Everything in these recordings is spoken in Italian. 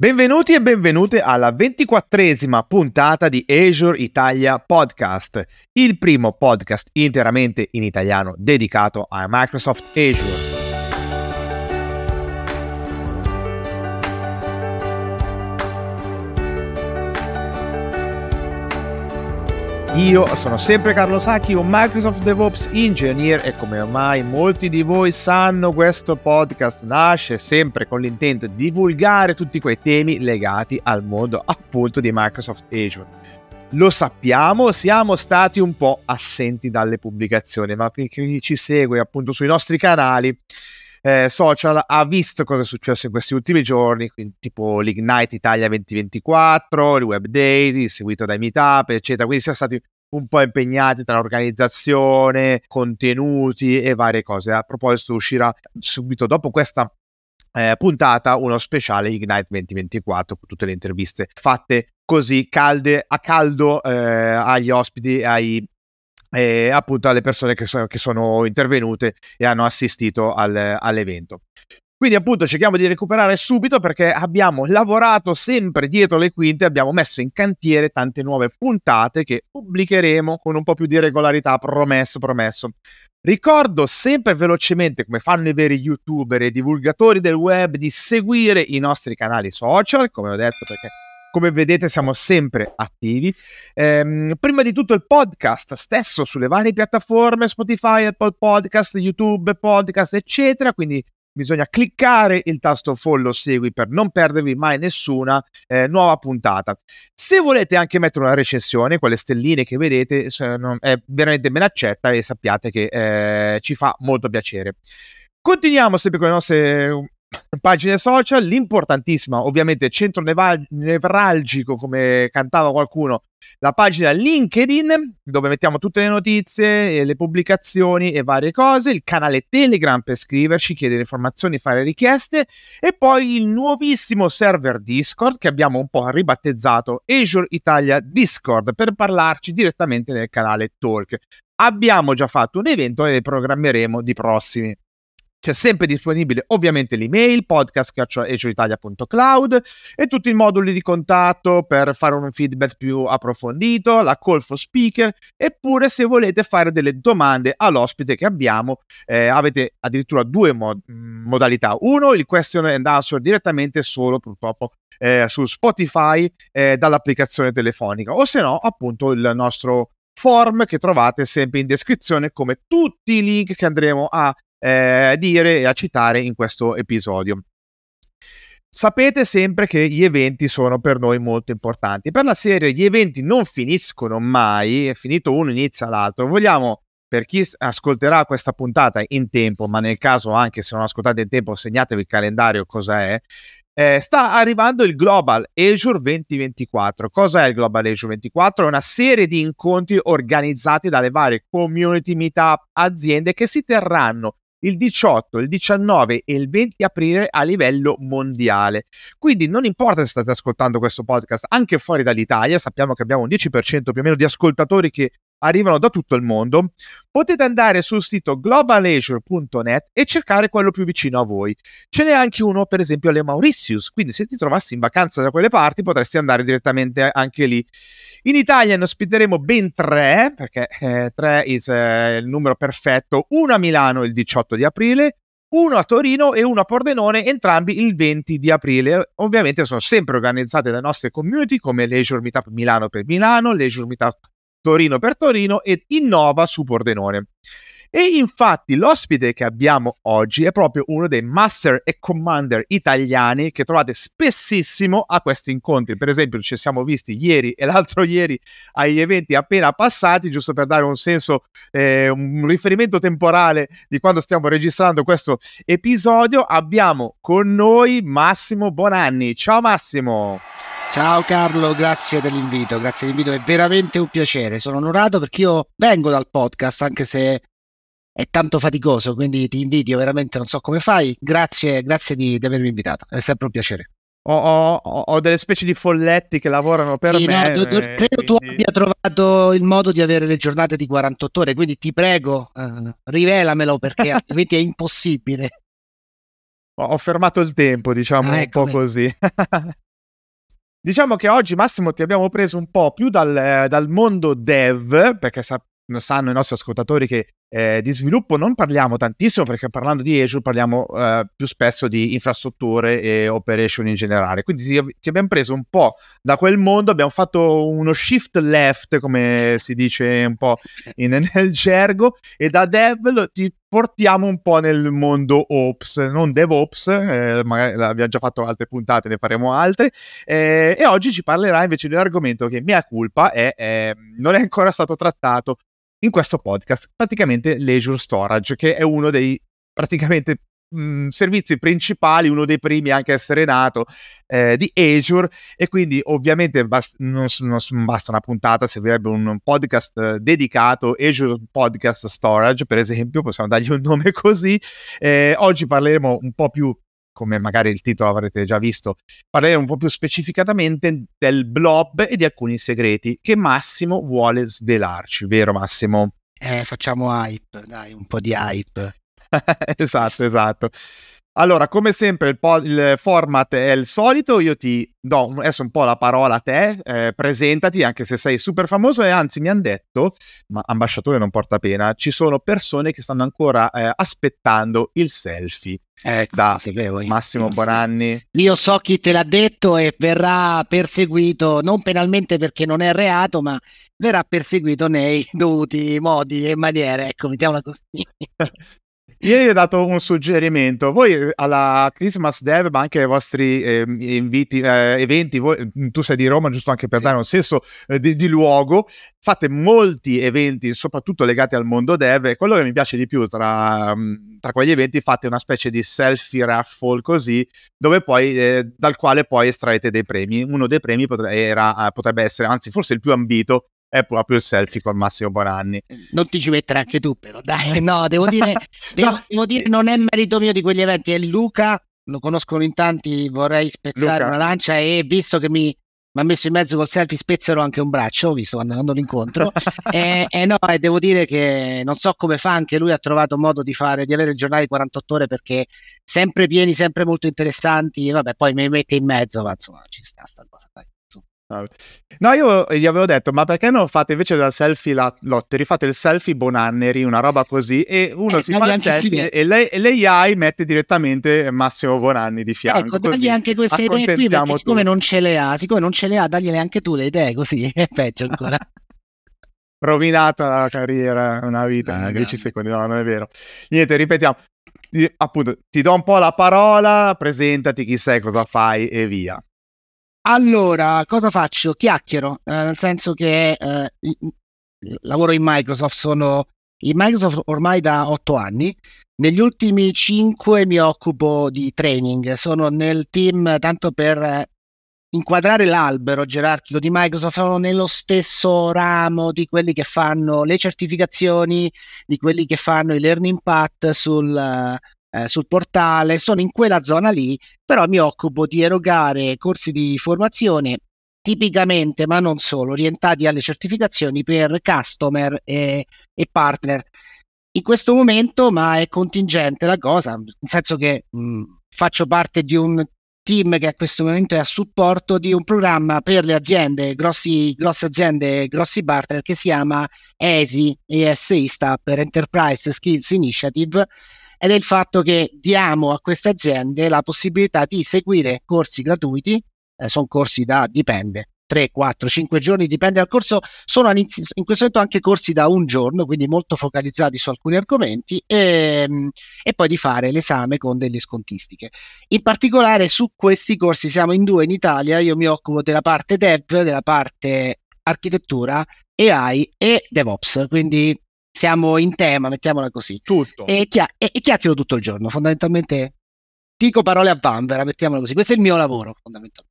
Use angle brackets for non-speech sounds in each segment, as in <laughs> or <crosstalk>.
Benvenuti e benvenute alla ventiquattresima puntata di Azure Italia Podcast, il primo podcast interamente in italiano dedicato a Microsoft Azure. Io sono sempre Carlo Sacchi, un Microsoft DevOps Engineer e come ormai molti di voi sanno questo podcast nasce sempre con l'intento di divulgare tutti quei temi legati al mondo appunto di Microsoft Azure. Lo sappiamo, siamo stati un po' assenti dalle pubblicazioni, ma per chi ci segue appunto sui nostri canali eh, social ha visto cosa è successo in questi ultimi giorni, quindi, tipo l'Ignite Italia 2024, il Web Day, seguito dai meetup, eccetera. Quindi siamo stati un po' impegnati tra organizzazione, contenuti e varie cose. A proposito, uscirà subito dopo questa eh, puntata uno speciale Ignite 2024 con tutte le interviste fatte così calde a caldo eh, agli ospiti ai eh, appunto alle persone che, so- che, sono intervenute e hanno assistito al, all'evento. Quindi appunto cerchiamo di recuperare subito perché abbiamo lavorato sempre dietro le quinte, abbiamo messo in cantiere tante nuove puntate che pubblicheremo con un po' più di regolarità, promesso, promesso. Ricordo sempre velocemente, come fanno i veri youtuber e divulgatori del web, di seguire i nostri canali social, come ho detto perché come vedete siamo sempre attivi. Ehm, prima di tutto il podcast stesso sulle varie piattaforme, Spotify, Apple Podcast, YouTube, Podcast, eccetera, quindi bisogna cliccare il tasto follow segui per non perdervi mai nessuna eh, nuova puntata. Se volete anche mettere una recensione, quelle stelline che vedete, sono, è veramente ben accetta e sappiate che eh, ci fa molto piacere. Continuiamo sempre con le nostre eh, pagine social, l'importantissima, ovviamente centro nevralgico come cantava qualcuno, la pagina LinkedIn dove mettiamo tutte le notizie, le pubblicazioni e varie cose, il canale Telegram per scriverci, chiedere informazioni, fare richieste e poi il nuovissimo server Discord che abbiamo un po' ribattezzato Azure Italia Discord per parlarci direttamente nel canale Talk. Abbiamo già fatto un evento e ne programmeremo di prossimi c'è sempre disponibile ovviamente l'email podcast.ecioitalia.cloud e tutti i moduli di contatto per fare un feedback più approfondito, la call for speaker, eppure se volete fare delle domande all'ospite che abbiamo, eh, avete addirittura due mod- mm, modalità. Uno, il question and answer direttamente solo purtroppo eh, su Spotify eh, dall'applicazione telefonica o se no appunto il nostro form che trovate sempre in descrizione come tutti i link che andremo a eh, dire e a citare in questo episodio. Sapete sempre che gli eventi sono per noi molto importanti. Per la serie gli eventi non finiscono mai, è finito uno, inizia l'altro. Vogliamo, per chi ascolterà questa puntata in tempo, ma nel caso anche se non ascoltate in tempo, segnatevi il calendario cosa è. Eh, sta arrivando il Global Azure 2024. Cos'è il Global Azure 24? È una serie di incontri organizzati dalle varie community, meetup, aziende che si terranno il 18, il 19 e il 20 aprile a livello mondiale. Quindi non importa se state ascoltando questo podcast anche fuori dall'Italia, sappiamo che abbiamo un 10% più o meno di ascoltatori che arrivano da tutto il mondo, potete andare sul sito globalleisure.net e cercare quello più vicino a voi. Ce n'è anche uno, per esempio, alle Mauritius, quindi se ti trovassi in vacanza da quelle parti potresti andare direttamente anche lì. In Italia ne ospiteremo ben tre, perché eh, tre è eh, il numero perfetto, uno a Milano il 18 di aprile, uno a Torino e uno a Pordenone, entrambi il 20 di aprile. Ovviamente sono sempre organizzate dalle nostre community come Leisure Meetup Milano per Milano, Leisure Meetup Torino per Torino e Innova su Pordenone. E infatti l'ospite che abbiamo oggi è proprio uno dei master e commander italiani che trovate spessissimo a questi incontri. Per esempio, ci siamo visti ieri e l'altro ieri agli eventi appena passati, giusto per dare un senso, eh, un riferimento temporale di quando stiamo registrando questo episodio. Abbiamo con noi Massimo Bonanni. Ciao Massimo! Ciao Carlo, grazie dell'invito, grazie dell'invito, è veramente un piacere, sono onorato perché io vengo dal podcast anche se è tanto faticoso, quindi ti invidio, veramente non so come fai, grazie, grazie di, di avermi invitato, è sempre un piacere. Ho, ho, ho, delle specie di folletti che lavorano per sì, me. No, do, do, eh, credo quindi... tu abbia trovato il modo di avere le giornate di 48 ore, quindi ti prego, uh, rivelamelo perché <laughs> altrimenti è impossibile. Ho, fermato il tempo, diciamo ah, un po' così. <laughs> Diciamo che oggi, Massimo, ti abbiamo preso un po' più dal, eh, dal mondo dev, perché sa, sanno i nostri ascoltatori che eh, di sviluppo non parliamo tantissimo perché parlando di Azure parliamo eh, più spesso di infrastrutture e operation in generale. Quindi ti abbiamo preso un po' da quel mondo, abbiamo fatto uno shift left, come si dice un po' in, <laughs> nel gergo, e da dev lo, ti portiamo un po' nel mondo ops, non DevOps, eh, magari abbiamo già fatto altre puntate, ne faremo altre, eh, e oggi ci parlerà invece di un argomento che mia colpa è, non è ancora stato trattato in questo podcast praticamente l'Azure Storage, che è uno dei praticamente mh, mm, servizi principali, uno dei primi anche a essere nato eh, di Azure e quindi ovviamente bast- non, non, basta una puntata, servirebbe un, un podcast eh, dedicato, Azure Podcast Storage per esempio, possiamo dargli un nome così. Eh, oggi parleremo un po' più come magari il titolo avrete già visto, parleremo un po' più specificatamente del blob e di alcuni segreti che Massimo vuole svelarci, vero Massimo? Eh, facciamo hype, dai, un po' di hype. <laughs> esatto, esatto. Allora, come sempre, il, po- il, format è il solito. Io ti do adesso un po' la parola a te, eh, presentati anche se sei super famoso. E anzi, mi hanno detto, ma ambasciatore non porta pena, ci sono persone che stanno ancora eh, aspettando il selfie. Ecco, da sapevo io. Massimo Bonanni. Io so chi te l'ha detto e verrà perseguito non penalmente perché non è reato, ma verrà perseguito nei dovuti modi e maniere. Ecco, mettiamola così. <laughs> <laughs> Io gli ho dato un suggerimento, voi eh, alla Christmas Dev, ma anche ai vostri eh, inviti, eh, eventi, voi, mm, tu sei di Roma, giusto anche per dare un senso eh, di, di, luogo, fate molti eventi, soprattutto legati al mondo dev, e quello che mi piace di più tra, mm, tra quegli eventi fate una specie di selfie raffle così, poi, eh, dal quale poi estraete dei premi. Uno dei premi potre- era, eh, potrebbe essere, anzi forse il più ambito, è proprio il selfie con Massimo Bonanni. Non ti ci mettere anche tu, però dai, no, devo dire, <laughs> devo, no. devo dire non è merito mio di quegli eventi, è Luca, lo conoscono in tanti, vorrei spezzare Luca. una lancia e visto che mi, ha messo in mezzo col selfie, spezzerò anche un braccio, visto quando andando all'incontro. e, <laughs> e, eh, eh, no, e devo dire che non so come fa, anche lui ha trovato modo di fare, di avere il giornale 48 ore perché sempre pieni, sempre molto interessanti, e vabbè, poi mi mette in mezzo, ma insomma ci sta sta cosa, dai. No, io gli avevo detto, ma perché non fate invece della selfie la lottery, fate il selfie Bonanneri, una roba così, e uno eh, si fa il selfie e, lei, mette direttamente Massimo Bonanni di fianco. Ecco, così, dagli anche queste idee qui, perché siccome non ce le ha, siccome non ce le ha, dagliele anche tu le idee, così <laughs> è peggio ancora. <laughs> Rovinata la carriera, una vita, ah, 10 eh, grande. secondi, no, non è vero. Niente, ripetiamo. Ti, appunto, ti do un po' la parola, presentati chi sei, cosa fai e via. Allora, cosa faccio? Chiacchiero, eh, nel senso che eh, lavoro in Microsoft, sono in Microsoft ormai da otto anni. Negli ultimi cinque mi occupo di training, sono nel team tanto per eh, inquadrare l'albero gerarchico di Microsoft, sono nello stesso ramo di quelli che fanno le certificazioni, di quelli che fanno i learning path sul, eh, sul portale, sono in quella zona lì, però mi occupo di erogare corsi di formazione tipicamente, ma non solo, orientati alle certificazioni per customer e, e partner. In questo momento, ma è contingente la cosa, nel senso che mh, mm, faccio parte di un team che a questo momento è a supporto di un programma per le aziende, grossi, grosse aziende, grossi partner che si chiama ESI, ESI sta per Enterprise Skills Initiative, ed è il fatto che diamo a queste aziende la possibilità di seguire corsi gratuiti, eh, sono corsi da, dipende, 3, 4, 5 giorni, dipende dal corso, sono in questo momento anche corsi da un giorno, quindi molto focalizzati su alcuni argomenti, e, ehm, e, poi di fare l'esame con delle scontistiche. In particolare su questi corsi siamo in due in Italia, io mi occupo della parte dev, della parte architettura, AI e DevOps, quindi siamo in tema, mettiamola così. Tutto. E, chia- e-, e chiacchiero tutto il giorno, fondamentalmente dico parole a vanvera, mettiamola così. Questo è il mio lavoro, fondamentalmente.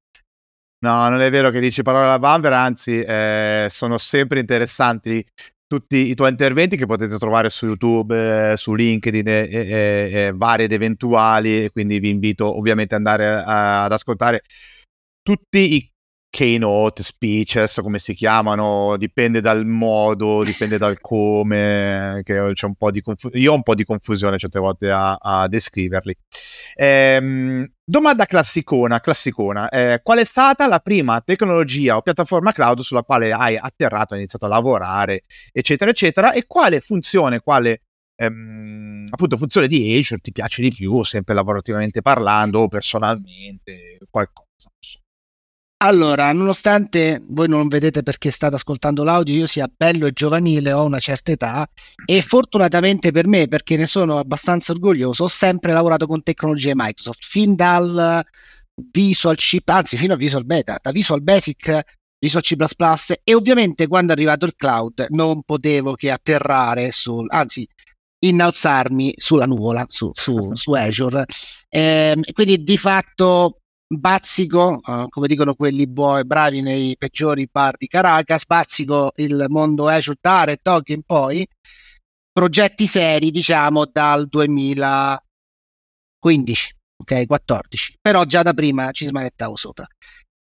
No, non è vero che dici parole a vanvera, anzi eh, sono sempre interessanti tutti i tuoi interventi che potete trovare su YouTube, eh, su LinkedIn e eh, varie ed eventuali, quindi vi invito ovviamente ad andare a, eh, ad ascoltare tutti i keynote, speech, adesso come si chiamano, dipende dal modo, dipende dal <laughs> come, che c'è un po' di confusione, io ho un po' di confusione certe volte a, a descriverli. Ehm, domanda classicona, classicona, eh, qual è stata la prima tecnologia o piattaforma cloud sulla quale hai atterrato, hai iniziato a lavorare, eccetera, eccetera, e quale funzione, quale ehm, appunto funzione di Azure ti piace di più, sempre lavorativamente parlando o personalmente, qualcosa. non so. Allora, nonostante voi non vedete perché state ascoltando l'audio, io sia bello e giovanile, ho una certa età e fortunatamente per me, perché ne sono abbastanza orgoglioso, ho sempre lavorato con tecnologie Microsoft, fin dal Visual C, anzi fino a Visual Beta, da Visual Basic, Visual C++ e ovviamente quando è arrivato il cloud non potevo che atterrare sul, anzi innalzarmi sulla nuvola, su, su, su Azure. Eh, quindi di fatto bazzico, uh, come dicono quelli buoi bravi nei peggiori bar di Caracas, bazzico il mondo Esultare, Tokyo in poi, progetti seri diciamo dal 2015, ok, 14, però già da prima ci smanettavo sopra.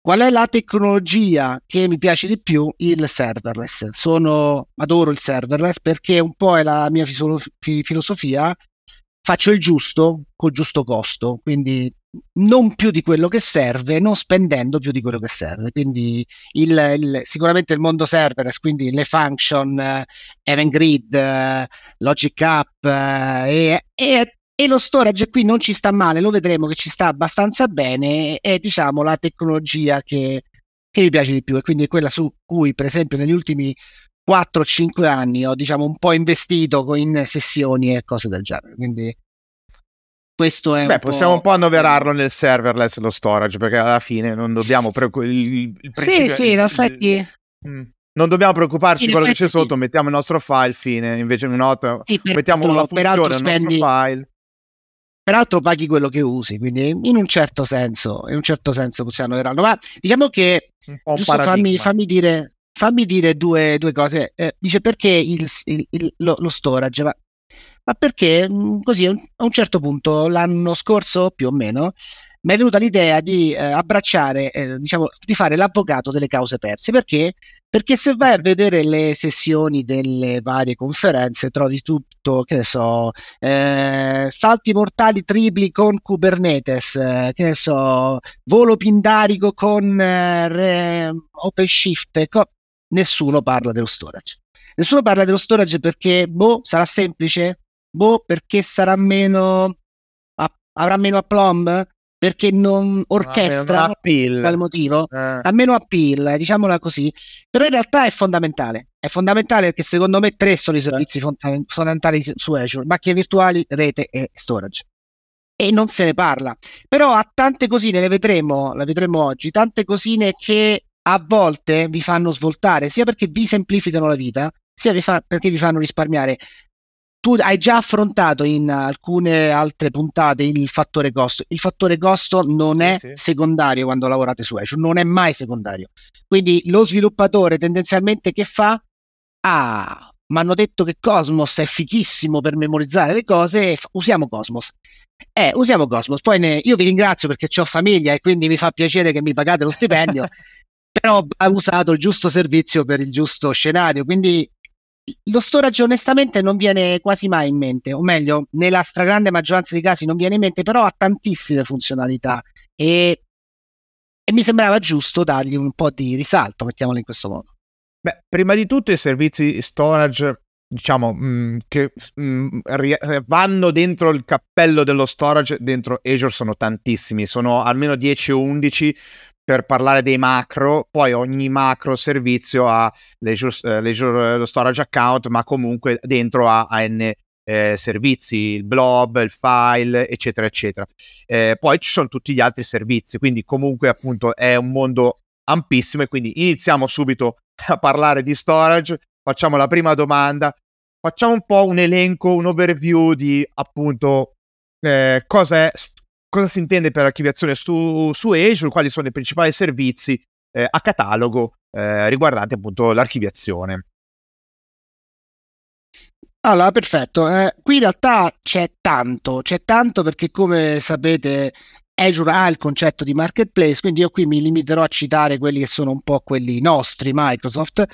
Qual è la tecnologia che mi piace di più? Il serverless. Sono, adoro il serverless perché un po' è la mia fiso- filosofia faccio il giusto col giusto costo, quindi non più di quello che serve, non spendendo più di quello che serve. Quindi il, il, sicuramente il mondo serverless, quindi le function, eh, Event Grid, eh, Logic App eh, e, e, e, lo storage qui non ci sta male, lo vedremo che ci sta abbastanza bene, è diciamo la tecnologia che, che mi piace di più e quindi è quella su cui per esempio negli ultimi 4-5 anni ho diciamo un po' investito in sessioni e cose del genere. Quindi questo è Beh, un possiamo po'... un po' annoverarlo mm. nel serverless lo storage perché alla fine non dobbiamo preoccuparci. Il, principio... Sì, sì, in effetti. Mm, non dobbiamo preoccuparci di quello che c'è sotto, sì. mettiamo il nostro file, fine, invece un'altra, sì, per mettiamo la funzione, il spendi... nostro file peraltro paghi quello che usi, quindi in un certo senso, in un certo senso possiamo annoverarlo Ma diciamo che giusto fammi, fammi, dire fammi dire due, due cose. Eh, dice perché il, il, il, lo, lo, storage? Ma, ma perché mm, così a un certo punto l'anno scorso, più o meno, mi è venuta l'idea di eh, abbracciare, eh, diciamo, di fare l'avvocato delle cause perse. Perché? Perché se vai a vedere le sessioni delle varie conferenze trovi tutto, che ne so, eh, salti mortali tripli con Kubernetes, eh, che ne so, volo pindarico con eh, OpenShift, co- nessuno parla dello storage. Nessuno parla dello storage perché, boh, sarà semplice? Boh, perché sarà meno... A, avrà meno aplomb? Perché non ah, orchestra? Appeal. Qual motivo? Eh. Ha meno appeal, eh, diciamola così. Però in realtà è fondamentale. È fondamentale perché secondo me tre sono i servizi eh. fondamentali su Azure. Macchine virtuali, rete e storage e non se ne parla. Però ha tante cosine, le vedremo, la vedremo oggi, tante cosine che a volte vi fanno svoltare, sia perché vi semplificano la vita, sia vi fa- perché vi fanno risparmiare. Tu hai già affrontato in alcune altre puntate il fattore costo. Il fattore costo non è sì, sì. secondario quando lavorate su Azure, ecco, non è mai secondario. Quindi lo sviluppatore tendenzialmente che fa? Ah, mi hanno detto che Cosmos è fichissimo per memorizzare le cose, usiamo Cosmos. Eh, usiamo Cosmos. Poi ne, io vi ringrazio perché ho famiglia e quindi mi fa piacere che mi pagate lo stipendio, <laughs> però ha usato il giusto servizio per il giusto scenario. Quindi lo storage onestamente non viene quasi mai in mente, o meglio, nella stragrande maggioranza dei casi non viene in mente, però ha tantissime funzionalità e, e mi sembrava giusto dargli un po' di risalto, mettiamolo in questo modo. Beh, prima di tutto i servizi storage diciamo, mh, mm, che mh, mm, ri- eh, vanno dentro il cappello dello storage, dentro Azure sono tantissimi, sono almeno 10 o 11, per parlare dei macro, poi ogni macro servizio ha leisure, eh, leisure, eh, lo storage account, ma comunque dentro ha, ha n eh, servizi, il blob, il file, eccetera, eccetera. Eh, poi ci sono tutti gli altri servizi, quindi comunque appunto è un mondo ampissimo e quindi iniziamo subito <laughs> a parlare di storage, facciamo la prima domanda, facciamo un po' un elenco, un overview di appunto eh, cosa è storage cosa si intende per archiviazione su, su Azure, quali sono i principali servizi eh, a catalogo eh, riguardanti appunto l'archiviazione. Allora, perfetto. Eh, qui in realtà c'è tanto, c'è tanto perché come sapete Azure ha il concetto di marketplace, quindi io qui mi limiterò a citare quelli che sono un po' quelli nostri, Microsoft,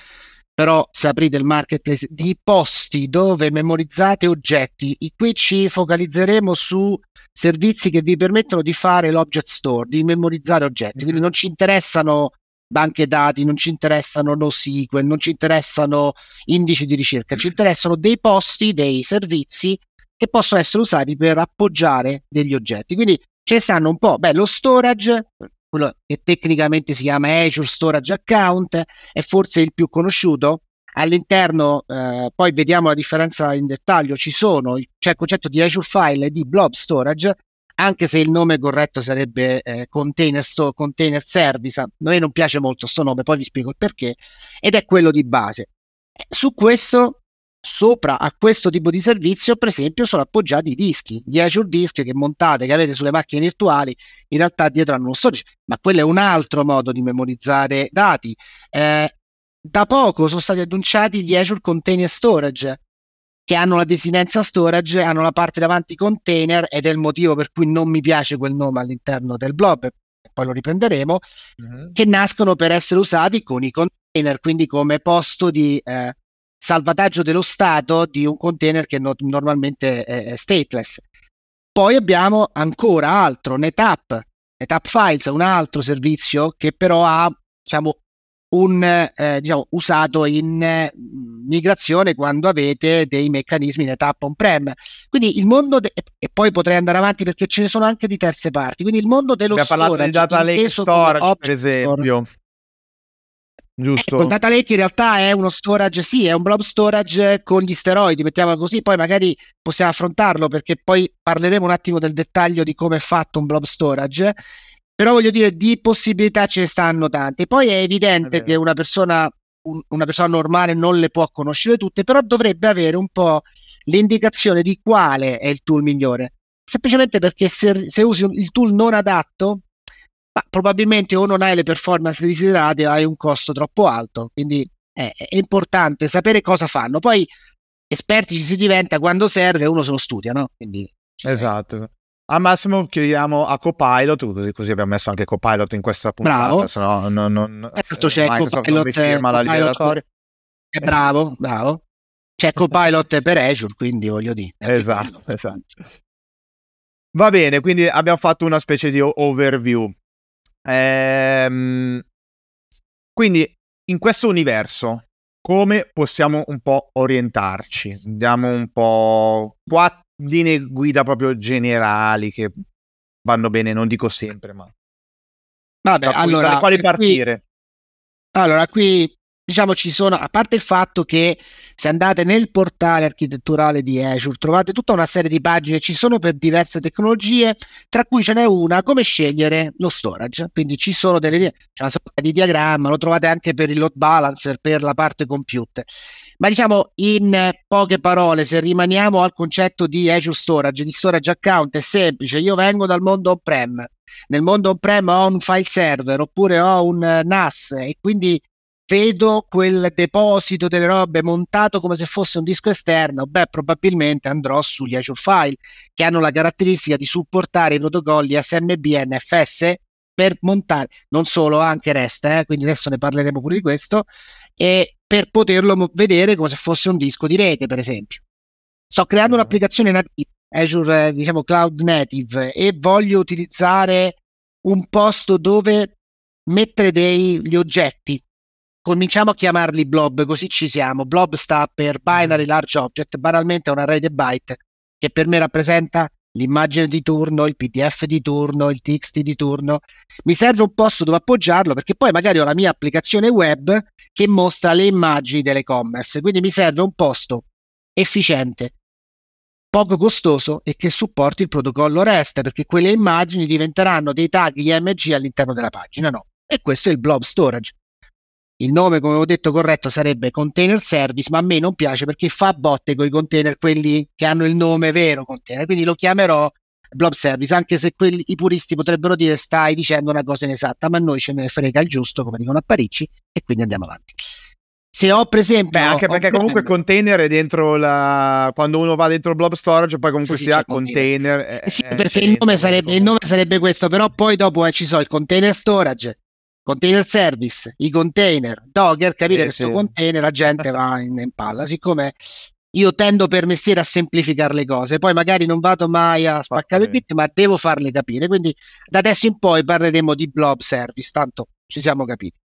però se aprite il marketplace di posti dove memorizzate oggetti, qui ci focalizzeremo su servizi che vi permettono di fare l'object store, di memorizzare oggetti, quindi mhm. non ci interessano banche dati, non ci interessano NoSQL, non ci interessano indici di ricerca, ci mm. interessano dei posti, dei servizi che possono essere usati per appoggiare degli oggetti. Quindi ce ne stanno un po', beh, lo storage, quello che tecnicamente si chiama Azure Storage Account, è forse il più conosciuto, All'interno, eh, poi vediamo la differenza in dettaglio, ci sono, c'è il concetto di Azure File e di Blob Storage, anche se il nome corretto sarebbe eh, container, store, container Service, a noi non piace molto questo nome, poi vi spiego il perché, ed è quello di base. Eh, su questo, sopra a questo tipo di servizio, per esempio, sono appoggiati i dischi, gli Azure Disk che montate, che avete sulle macchine virtuali, in realtà dietro hanno uno storage, ma quello è un altro modo di memorizzare dati. Eh, da poco sono stati annunciati gli Azure Container Storage, che hanno la desinenza storage, hanno la parte davanti container ed è il motivo per cui non mi piace quel nome all'interno del blog, poi lo riprenderemo, uh-huh. che nascono per essere usati con i container, quindi come posto di eh, salvataggio dello stato di un container che no- normalmente è, è, stateless. Poi abbiamo ancora altro, NetApp, NetApp Files, un altro servizio che però ha diciamo, un, eh, diciamo, usato in mm, migrazione quando avete dei meccanismi in età on-prem. Quindi il mondo, de- e poi potrei andare avanti perché ce ne sono anche di terze parti, quindi il mondo dello Abbiamo storage. Abbiamo parlato di data lake storage, per esempio. Store. Giusto. Ecco, il data lake in realtà è uno storage, sì, è un blob storage con gli steroidi, mettiamolo così, poi magari possiamo affrontarlo perché poi parleremo un attimo del dettaglio di come è fatto un blob storage. Però voglio dire, di possibilità ce ne stanno tante. Poi è evidente è che una persona, un, una persona normale non le può conoscere tutte, però dovrebbe avere un po' l'indicazione di quale è il tool migliore. Semplicemente perché se, se usi il tool non adatto, probabilmente o non hai le performance desiderate o hai un costo troppo alto. Quindi è, è importante sapere cosa fanno. Poi esperti ci si diventa quando serve, uno se lo studia, no? Quindi, cioè, esatto. Al massimo chiediamo a Copilot, così, così abbiamo messo anche Copilot in questa puntata, Bravo. se no non, non, esatto, c'è Microsoft Copilot, non mi firma Copilot, la liberatoria. È bravo, bravo. C'è esatto. Copilot per Azure, quindi voglio dire. Esatto, esatto. Va bene, quindi abbiamo fatto una specie di overview. Ehm, quindi in questo universo come possiamo un po' orientarci? Diamo un po' quattro linee guida proprio generali che vanno bene, non dico sempre, ma Vabbè, da allora, dalle quali eh, partire? Qui, allora, qui diciamo ci sono, a parte il fatto che se andate nel portale architetturale di Azure trovate tutta una serie di pagine, ci sono per diverse tecnologie, tra cui ce n'è una, come scegliere lo storage, quindi ci sono delle, c'è una sorta di diagramma, lo trovate anche per il load balancer, per la parte computer. Ma diciamo in poche parole, se rimaniamo al concetto di Azure Storage, di storage account, è semplice. Io vengo dal mondo on-prem. Nel mondo on-prem ho un file server oppure ho un eh, NAS e quindi vedo quel deposito delle robe montato come se fosse un disco esterno, beh, probabilmente andrò sugli Azure File che hanno la caratteristica di supportare i protocolli SMB e NFS per montare non solo anche REST, eh, quindi adesso ne parleremo pure di questo e per poterlo vedere come se fosse un disco di rete, per esempio. Sto creando mm-hmm. un'applicazione nativa, Azure, eh, diciamo cloud native, e voglio utilizzare un posto dove mettere degli oggetti. Cominciamo a chiamarli blob, così ci siamo. Blob sta per binary mm-hmm. large object, banalmente è un array di byte che per me rappresenta l'immagine di turno, il PDF di turno, il TXT di turno. Mi serve un posto dove appoggiarlo perché poi magari ho la mia applicazione web che mostra le immagini dell'e-commerce, quindi mi serve un posto efficiente, poco costoso e che supporti il protocollo REST perché quelle immagini diventeranno dei tag IMG all'interno della pagina, no? E questo è il blob storage il nome come ho detto corretto sarebbe container service ma a me non piace perché fa botte con i container quelli che hanno il nome vero container quindi lo chiamerò blob service anche se quelli, i puristi potrebbero dire stai dicendo una cosa inesatta ma noi ce ne frega il giusto come dicono a Parigi e quindi andiamo avanti se ho per esempio Beh, anche perché comunque container è dentro la quando uno va dentro blob storage poi comunque sì, si ha container, container. È, eh, sì, eh, perché il nome, sarebbe, il nome, sarebbe, questo però poi dopo eh, ci sono il container storage container service, i container, Docker, capire eh, questo sì. container, la gente <laughs> va in, in palla. Siccome io tendo per mestiere a semplificare le cose, poi magari non vado mai a spaccare okay. bit, ma devo farle capire. Quindi da adesso in poi parleremo di blob service, tanto ci siamo capiti.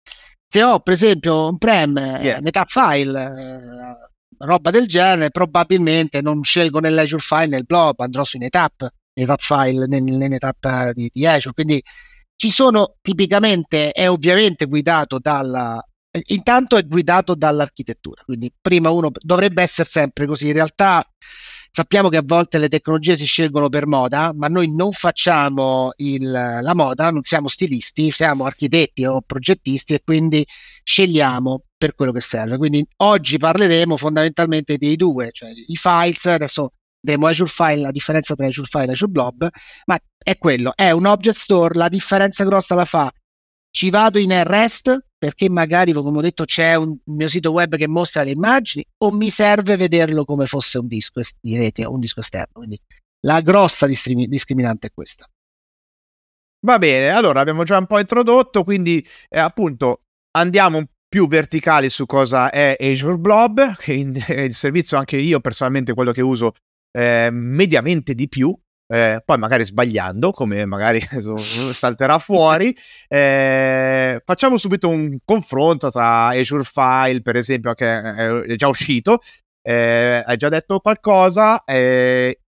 Se ho per esempio un prem, yeah. un età file, eh, roba del genere, probabilmente non scelgo nell'Azure File nel blob, andrò su NetApp, NetApp File, nell'NetApp eh, di, di Azure. Quindi ci sono tipicamente, è ovviamente guidato dalla, intanto è guidato dall'architettura, quindi prima uno dovrebbe essere sempre così. In realtà sappiamo che a volte le tecnologie si scelgono per moda, ma noi non facciamo il, la moda, non siamo stilisti, siamo architetti o progettisti e quindi scegliamo per quello che serve. Quindi oggi parleremo fondamentalmente dei due, cioè i files, adesso demo Azure File, la differenza tra Azure File e Azure Blob, ma è quello, è un object store, la differenza grossa la fa, ci vado in REST perché magari, come ho detto, c'è un mio sito web che mostra le immagini o mi serve vederlo come fosse un disco di rete o un disco esterno. Quindi la grossa discrimin- discriminante è questa. Va bene, allora abbiamo già un po' introdotto, quindi eh, appunto andiamo più verticali su cosa è Azure Blob, che è <laughs> il servizio anche io personalmente quello che uso eh, mediamente di più eh, poi magari sbagliando, come magari <laughs> salterà fuori. <laughs> Eh, facciamo subito un confronto tra Azure File, per esempio, che è già uscito, eh, hai già detto qualcosa, eh,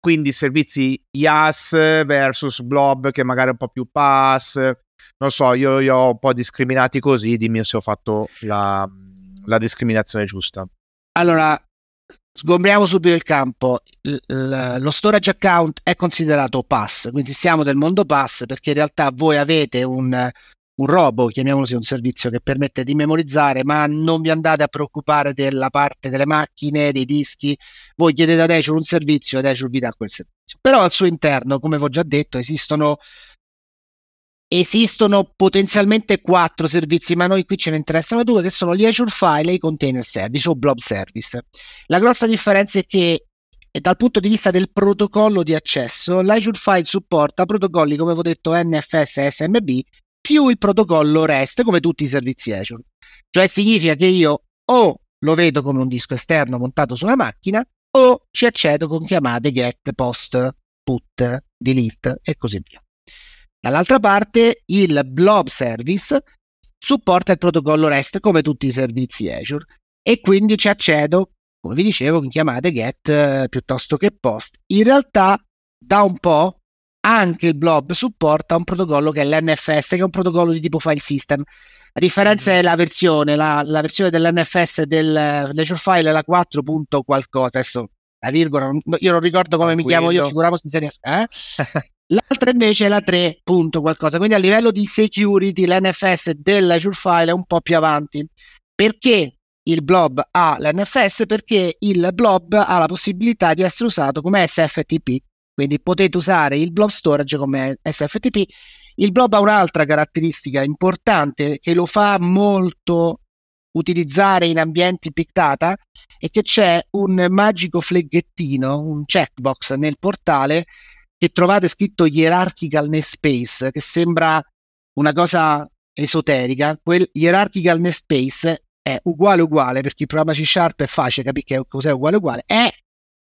quindi servizi IaaS versus Blob, che magari è un po' più pass. Non so, io li ho un po' discriminati così, dimmi se ho fatto la, la discriminazione giusta. Allora, Sgombriamo subito il campo, l- l- lo storage account è considerato pass, quindi siamo del mondo pass perché in realtà voi avete un, un robo, chiamiamolo un servizio che permette di memorizzare, ma non vi andate a preoccupare della parte delle macchine, dei dischi. Voi chiedete ad Azure un servizio ed Azure vi dà quel servizio. Però al suo interno, come vi ho già detto, esistono esistono potenzialmente quattro servizi, ma noi qui ce ne interessano due, che sono gli Azure File e i Container Service o Blob Service. La grossa differenza è che eh, dal punto di vista del protocollo di accesso, l'Azure File supporta protocolli, come ho detto, NFS e SMB, più il protocollo REST, come tutti i servizi Azure. Cioè significa che io o lo vedo come un disco esterno montato sulla macchina, o ci accedo con chiamate get, post, put, delete e così via. Dall'altra parte il Blob Service supporta il protocollo REST come tutti i servizi Azure e quindi ci accedo, come vi dicevo, in chiamate GET eh, piuttosto che POST. In realtà da un po' anche il Blob supporta un protocollo che è l'NFS, che è un protocollo di tipo file system. La differenza è mhm. la versione, la, la versione dell'NFS del Nature File è la 4. qualcosa, adesso la virgola, io non ricordo come mi chiamo io, figuriamoci se riesco. Eh? <laughs> L'altra invece è la 3. Punto qualcosa. Quindi a livello di security l'NFS dell'Azure File è un po' più avanti. Perché il blob ha l'NFS? Perché il blob ha la possibilità di essere usato come SFTP. Quindi potete usare il blob storage come SFTP. Il blob ha un'altra caratteristica importante che lo fa molto utilizzare in ambienti big data e che c'è un magico fleggettino, un checkbox nel portale che trovate scritto Hierarchical Nest Space, che sembra una cosa esoterica, quel Hierarchical Nest Space è uguale uguale, perché il programma C Sharp è facile capire che cos'è uguale uguale, è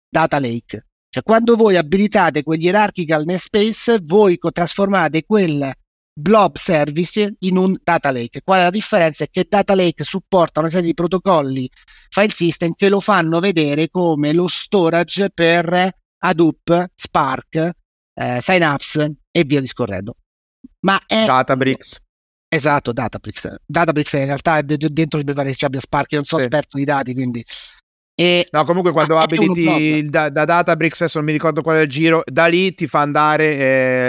Data Lake. Cioè quando voi abilitate quel Hierarchical Nest Space, voi trasformate quel blob service in un data lake. Qual è la differenza? È che data lake supporta una serie di protocolli file system che lo fanno vedere come lo storage per Hadoop, Spark eh, signups e via discorrendo. Ma è... Databricks. Esatto, Databricks. Databricks in realtà è dentro il pare che ci abbia Spark, io non sono sì. esperto di dati, quindi... E, no, comunque quando abiliti da, da Databricks, adesso non mi ricordo qual è il giro, da lì ti fa andare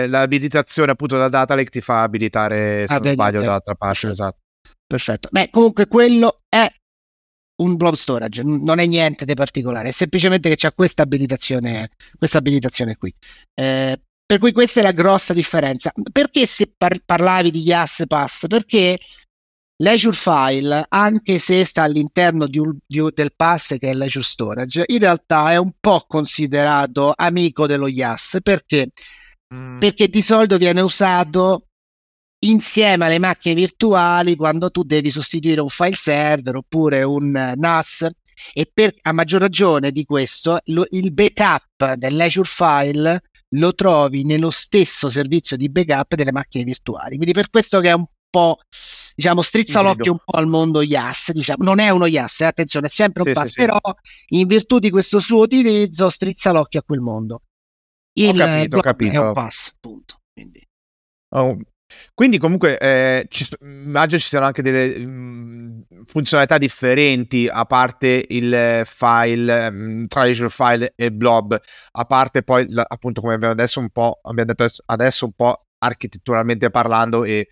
eh, l'abilitazione appunto da Data Lake ti fa abilitare, se ah, non sbaglio, dall'altra parte, esatto. Perfetto. Beh, comunque quello è un blob storage, non è niente di particolare, è semplicemente che c'è questa abilitazione, questa abilitazione qui. Eh, per cui questa è la grossa differenza. Perché se par- parlavi di Yas Pass? Perché l'Azure File, anche se sta all'interno di un, di un, del pass che è l'Azure Storage, in realtà è un po' considerato amico dello Yas. Perché? Mm. Perché di solito viene usato insieme alle macchine virtuali quando tu devi sostituire un file server oppure un eh, NAS e per, a maggior ragione di questo lo, il backup dell'Azure file lo trovi nello stesso servizio di backup delle macchine virtuali quindi per questo che è un po' diciamo strizza l'occhio un po' al mondo IaaS diciamo. non è uno IaaS eh, attenzione è sempre un sì, pass, sì, però sì. in virtù di questo suo utilizzo strizza l'occhio a quel mondo il ho capito, ho capito. è un pass punto quindi. Oh, quindi comunque eh, ci, immagino ci siano anche delle mh, mhmm, funzionalità differenti a parte il file, mh, mhmm, treasure file e blob, a parte poi la, appunto come abbiamo, adesso un po', abbiamo detto adesso un po' architetturalmente parlando e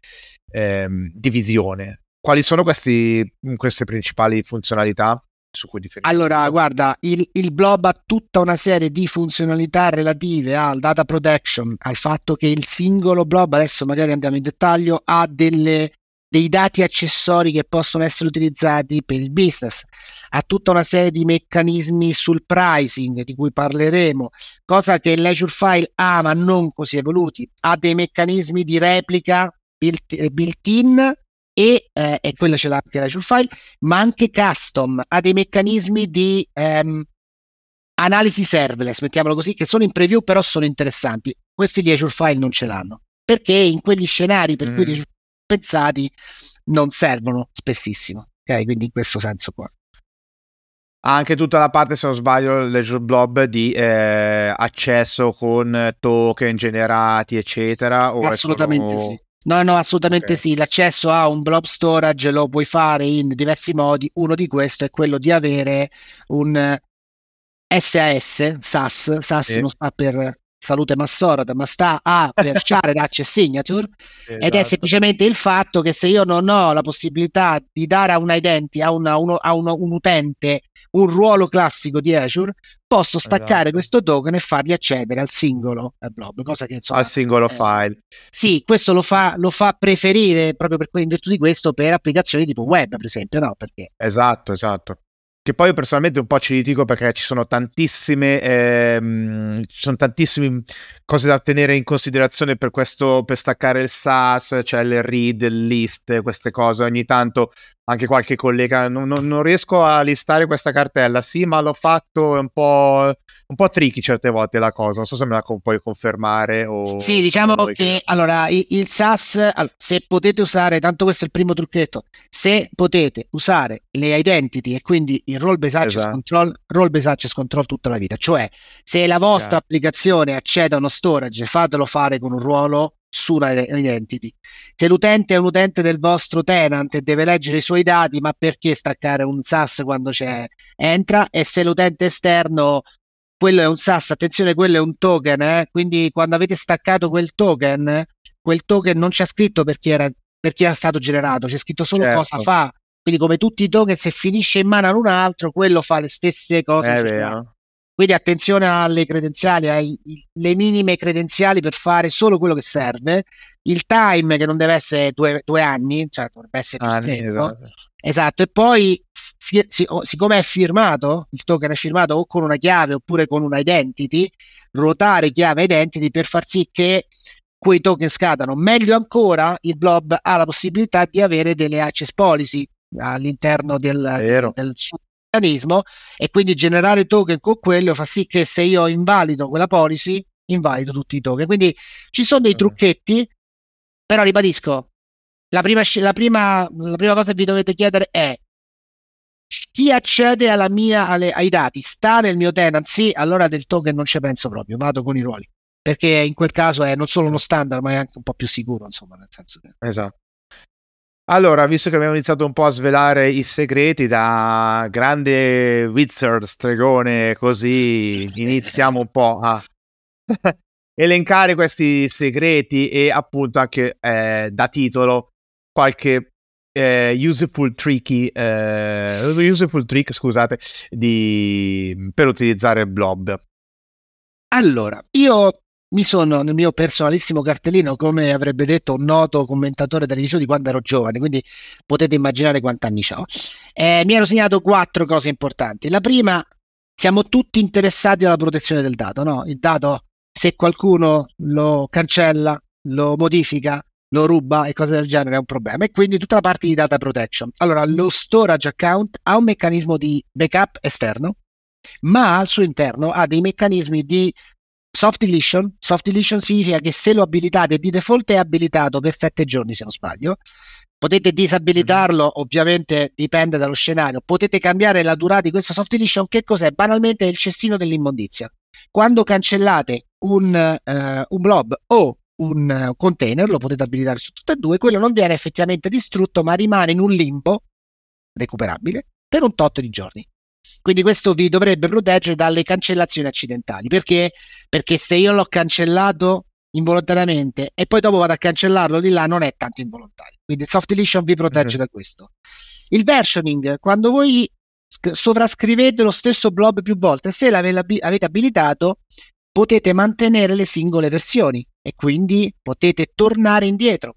ehm, divisione. Quali sono questi, queste principali funzionalità? su cui riferirci? Allora, guarda, il, il, blob ha tutta una serie di funzionalità relative al data protection, al fatto che il singolo blob, adesso magari andiamo in dettaglio, ha delle, dei dati accessori che possono essere utilizzati per il business, ha tutta una serie di meccanismi sul pricing di cui parleremo, cosa che l'Azure File ha ma non così evoluti, ha dei meccanismi di replica built-in eh, e, eh, e quello ce l'ha anche la file, ma anche custom, ha dei meccanismi di ehm, analisi serverless, mettiamolo così, che sono in preview però sono interessanti. Questi di Azure File non ce l'hanno, perché in quegli scenari per mm. cui sono pensati non servono spessissimo. Ok, quindi in questo senso qua. Anche tutta la parte, se non sbaglio, Ledger Blob di eh, accesso con token generati, eccetera. O Assolutamente sono... sì. No, no, assolutamente okay. sì. L'accesso a un blob storage lo puoi fare in diversi modi. Uno di questi è quello di avere un SAS, SAS, SAS eh. non sta per salute massorata, ma sta a per shared <laughs> access signature esatto. ed è esatto. semplicemente il fatto che se io non ho la possibilità di dare a un identity, a, una, uno, a uno, un utente un ruolo classico di Azure, posso esatto. staccare esatto. questo token e fargli accedere al singolo blob, cosa che insomma... Al singolo eh, file. Sì, questo lo fa, lo fa preferire proprio per, in virtù di questo per applicazioni tipo web, per esempio, no? Perché... Esatto, esatto. Che poi io personalmente un po' ci litigo perché ci sono tantissime, ehm, ci sono tantissime cose da tenere in considerazione per questo, per staccare il SAS, cioè il read, il list, queste cose. Ogni tanto anche qualche collega, non, non, non, riesco a listare questa cartella, sì, ma l'ho fatto, è un po', un po tricky certe volte la cosa, non so se me la con, puoi confermare o... Sì, diciamo che, che allora il, il SAS, se potete usare, tanto questo è il primo trucchetto, se potete usare le identity e quindi il role based access esatto. control, role based access control tutta la vita, cioè se la vostra yeah. applicazione accede a uno storage, fatelo fare con un ruolo su una identity. Se l'utente è un utente del vostro tenant e deve leggere i suoi dati, ma perché staccare un SAS quando c'è entra? E se l'utente esterno, quello è un SAS, attenzione, quello è un token, eh? quindi quando avete staccato quel token, quel token non c'è scritto perché era, perché era stato generato, c'è scritto solo certo. cosa fa. Quindi come tutti i token, se finisce in mano ad un altro, quello fa le stesse cose. È vero. Quindi attenzione alle credenziali, alle minime credenziali per fare solo quello che serve, il time che non deve essere due, due anni, cioè dovrebbe essere più ah, esatto. esatto. e poi fi- siccome è firmato, il token è firmato o con una chiave oppure con una identity, ruotare chiave identity per far sì che quei token scadano. Meglio ancora, il blob ha la possibilità di avere delle access policy all'interno del, del suo meccanismo e quindi generare token con quello fa sì che se io invalido quella policy, invalido tutti i token. Quindi ci sono dei trucchetti, però ribadisco, la prima, la prima, la prima cosa che vi dovete chiedere è chi accede mia, alle, ai dati sta nel mio tenancy, allora del token non ci penso proprio, vado con i ruoli perché in quel caso è non solo uno standard, ma è anche un po' più sicuro, insomma, nel senso che... Esatto. Allora, visto che abbiamo iniziato un po' a svelare i segreti da grande wizard, stregone, così iniziamo un po' a <laughs> elencare questi segreti e appunto anche eh, da titolo qualche eh, useful tricky, eh, useful trick, scusate, di, per utilizzare Blob. Allora, io mi sono nel mio personalissimo cartellino, come avrebbe detto un noto commentatore televisivo di quando ero giovane, quindi potete immaginare quanti anni ho. Eh, mi ero segnato quattro cose importanti. La prima, siamo tutti interessati alla protezione del dato, no? Il dato, se qualcuno lo cancella, lo modifica, lo ruba e cose del genere è un problema e quindi tutta la parte di data protection. Allora, lo storage account ha un meccanismo di backup esterno, ma al suo interno ha dei meccanismi di soft deletion. Soft deletion significa che se lo abilitate di default è abilitato per 7 giorni, se non sbaglio. Potete disabilitarlo, mm-hmm. ovviamente dipende dallo scenario. Potete cambiare la durata di questa soft deletion, che cos'è? Banalmente è il cestino dell'immondizia. Quando cancellate un, uh, un blob o un eh, container, lo potete abilitare su tutte e due, quello non viene effettivamente distrutto, ma rimane in un limbo recuperabile per un tot di giorni. Quindi questo vi dovrebbe proteggere dalle cancellazioni accidentali. Perché? Perché se io l'ho cancellato involontariamente e poi dopo vado a cancellarlo di là non è tanto involontario. Quindi il soft deletion vi protegge mm-hmm. da questo. Il versioning, quando voi sovrascrivete lo stesso blob più volte, se l'avete abilitato potete mantenere le singole versioni e quindi potete tornare indietro.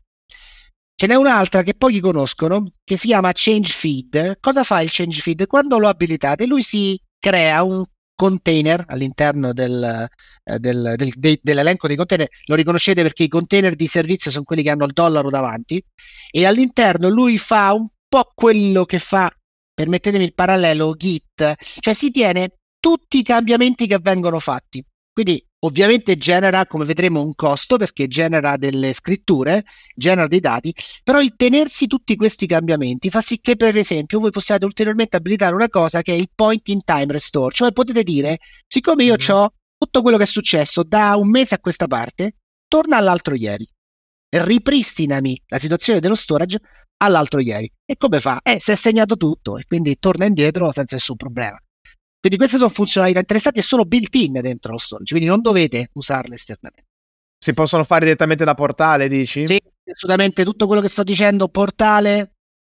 Ce n'è un'altra che pochi conoscono, che si chiama Change Feed. Cosa fa il Change Feed? Quando lo abilitate, lui si crea un container all'interno del, eh, del, del, de, dell'elenco dei container. Lo riconoscete perché i container di servizio sono quelli che hanno il dollaro davanti. E all'interno lui fa un po' quello che fa, permettetemi il parallelo, Git. Cioè si tiene tutti i cambiamenti che vengono fatti. Quindi Ovviamente genera, come vedremo, un costo perché genera delle scritture, genera dei dati, però il tenersi tutti questi cambiamenti fa sì che, per esempio, voi possiate ulteriormente abilitare una cosa che è il point in time restore, cioè potete dire, siccome io mm-hmm. ho tutto quello che è successo da un mese a questa parte, torna all'altro ieri, ripristinami la situazione dello storage all'altro ieri. E come fa? Eh, si è segnato tutto e quindi torna indietro senza nessun problema. Quindi queste sono funzionalità interessanti e sono built-in dentro lo storage, quindi non dovete usarle esternamente. Si possono fare direttamente da portale, dici? Sì, assolutamente tutto quello che sto dicendo, portale,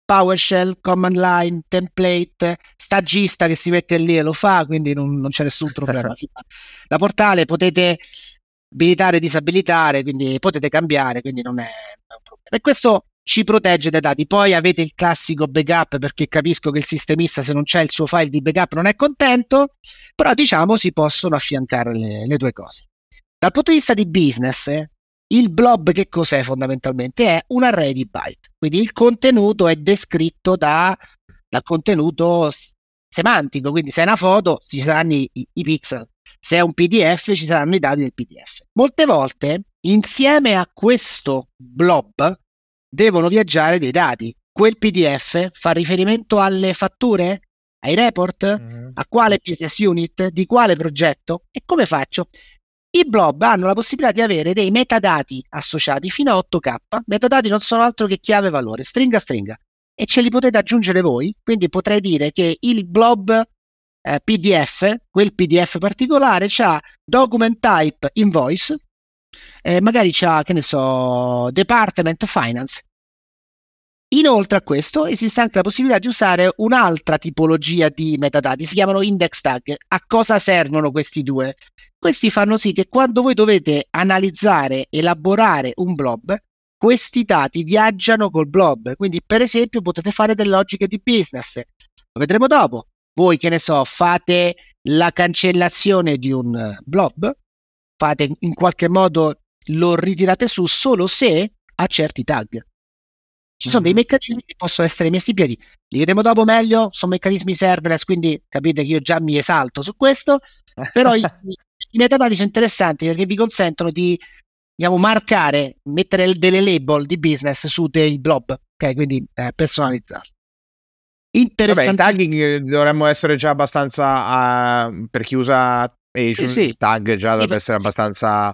PowerShell, command line, template, stagista che si mette lì e lo fa, quindi non, non c'è nessun problema. <laughs> da portale potete abilitare, disabilitare, quindi potete cambiare, quindi non è, non è un problema. E questo ci protegge dai dati. Poi avete il classico backup perché capisco che il sistemista se non c'è il suo file di backup non è contento, però diciamo si possono affiancare le, le due cose. Dal punto di vista di business, il blob che cos'è fondamentalmente? È un array di byte, quindi il contenuto è descritto da, dal contenuto semantico, quindi se è una foto ci saranno i, i pixel, se è un PDF ci saranno i dati del PDF. Molte volte insieme a questo blob devono viaggiare dei dati. Quel PDF fa riferimento alle fatture? Ai report? Mm. A quale business unit? Di quale progetto? E come faccio? I blob hanno la possibilità di avere dei metadati associati fino a 8K. Metadati non sono altro che chiave valore, stringa stringa. E ce li potete aggiungere voi, quindi potrei dire che il blob eh, PDF, quel PDF particolare, ha document type invoice, eh, magari c'ha, che ne so, Department Finance. Inoltre a questo esiste anche la possibilità di usare un'altra tipologia di metadati, si chiamano index tag. A cosa servono questi due? Questi fanno sì che quando voi dovete analizzare, elaborare un blob, questi dati viaggiano col blob. Quindi, per esempio, potete fare delle logiche di business. Lo vedremo dopo. Voi, che ne so, fate la cancellazione di un blob, fate in qualche modo lo ritirate su solo se ha certi tag. Ci sono dei mm. meccanismi che possono essere messi in piedi, li vedremo dopo meglio, sono meccanismi serverless, quindi capite che io già mi esalto su questo, però i, <laughs> i metadati sono interessanti perché vi consentono di diciamo, marcare, mettere delle label di business su dei blob, ok? Quindi eh, personalizzarli. Interessante. Vabbè, tagging eh, dovremmo essere già abbastanza uh, per chi usa Azure, eh, sì. il tag già dovrebbe essere abbastanza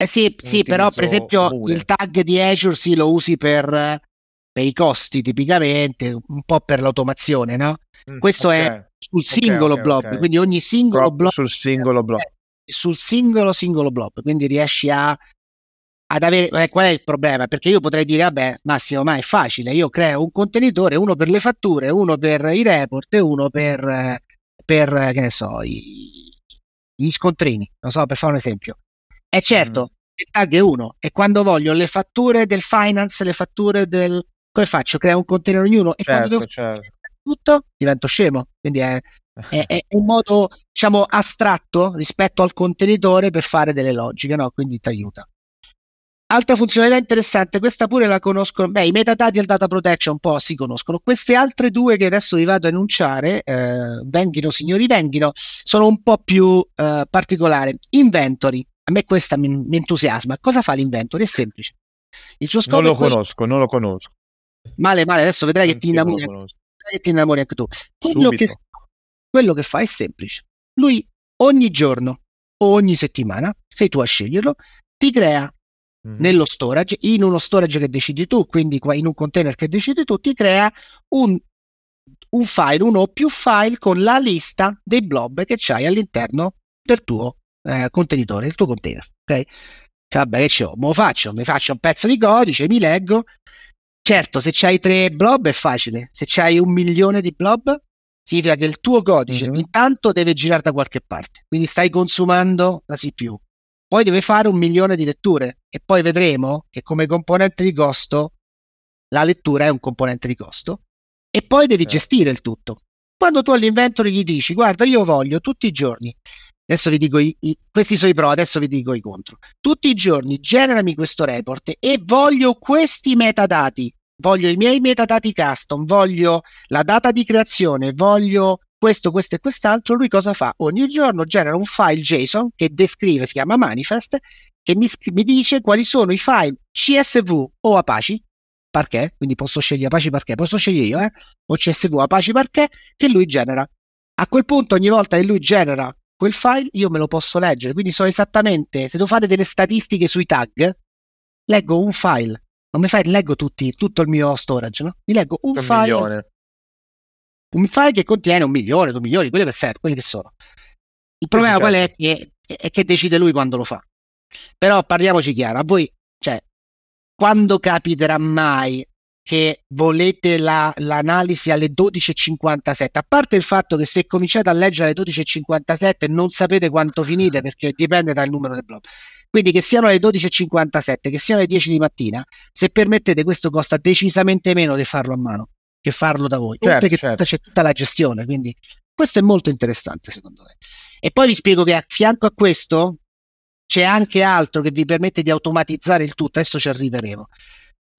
eh sì, sì però per esempio comune. il tag di Azure sì, lo usi per, eh, per, i costi tipicamente, un po' per l'automazione, no? Mm, Questo okay. è sul singolo okay, okay, blob, quindi ogni singolo Pro, blob... Sul singolo blob. Eh, sul singolo singolo blob, quindi riesci a ad avere eh, qual è il problema? Perché io potrei dire, vabbè, Massimo, ma è facile, io creo un contenitore, uno per le fatture, uno per i report e uno per, eh, per che ne so, i, gli scontrini, non so, per fare un esempio. E eh, certo, mm. tag è uno. E quando voglio le fatture del finance, le fatture del... Come faccio? Creo un container ognuno e certo, quando devo certo. tutto divento scemo. Quindi è, è, è, un modo, diciamo, astratto rispetto al contenitore per fare delle logiche, no? Quindi ti aiuta. Altra funzionalità interessante, questa pure la conoscono, beh, i metadati e il data protection un po' si conoscono. Queste altre due che adesso vi vado a enunciare, eh, venghino signori venghino, sono un po' più eh, particolari. Inventory, a me questa mi, mi entusiasma. Cosa fa l'inventor? È semplice. Il suo scopo non lo conosco, non lo conosco. Male, male, adesso vedrai che ti, innamori, che ti innamori anche tu. Quello che, quello che fa è semplice. Lui ogni giorno o ogni settimana, sei tu a sceglierlo, ti crea mm-hmm. nello storage, in uno storage che decidi tu, quindi in un container che decidi tu, ti crea un, un file, uno o più file con la lista dei blob che c'hai all'interno del tuo eh, contenitore, il tuo container, ok? Vabbè, che c'ho? Mo faccio, mi faccio un pezzo di codice, mi leggo. Certo, se c'hai tre blob è facile, se c'hai un milione di blob significa che il tuo codice mm-hmm. intanto deve girare da qualche parte, quindi stai consumando la CPU. Poi deve fare un milione di letture e poi vedremo che come componente di costo la lettura è un componente di costo e poi devi eh. gestire il tutto. Quando tu all'inventore gli dici guarda io voglio tutti i giorni adesso vi dico i, i, questi sono i pro, adesso vi dico i contro. Tutti i giorni generami questo report e voglio questi metadati, voglio i miei metadati custom, voglio la data di creazione, voglio questo, questo e quest'altro. Lui cosa fa? Ogni giorno genera un file JSON che descrive, si chiama manifest, che mi, mi dice quali sono i file CSV o Apache perché, quindi posso scegliere Apache Parquet, posso scegliere io, eh, o CSV Apache perché, che lui genera. A quel punto ogni volta che lui genera quel file io me lo posso leggere, quindi so esattamente, se devo fare delle statistiche sui tag, leggo un file, non mi fai, leggo tutti, tutto il mio storage, no? Mi leggo un, un file, milione. un file che contiene un milione, due milioni, quelli che, serve, quelli che sono. Il problema qual è? Certo. Che, è che decide lui quando lo fa. Però parliamoci chiaro, a voi, cioè, quando capiterà mai che volete la, l'analisi alle 12.57, a parte il fatto che se cominciate a leggere alle 12.57 non sapete quanto finite perché dipende dal numero del blog. Quindi che siano alle 12.57, che siano le 10 di mattina, se permettete questo costa decisamente meno di farlo a mano che farlo da voi. Certo, Oltre che certo. c'è tutta la gestione, quindi questo è molto interessante secondo me. E poi vi spiego che a fianco a questo c'è anche altro che vi permette di automatizzare il tutto, adesso ci arriveremo.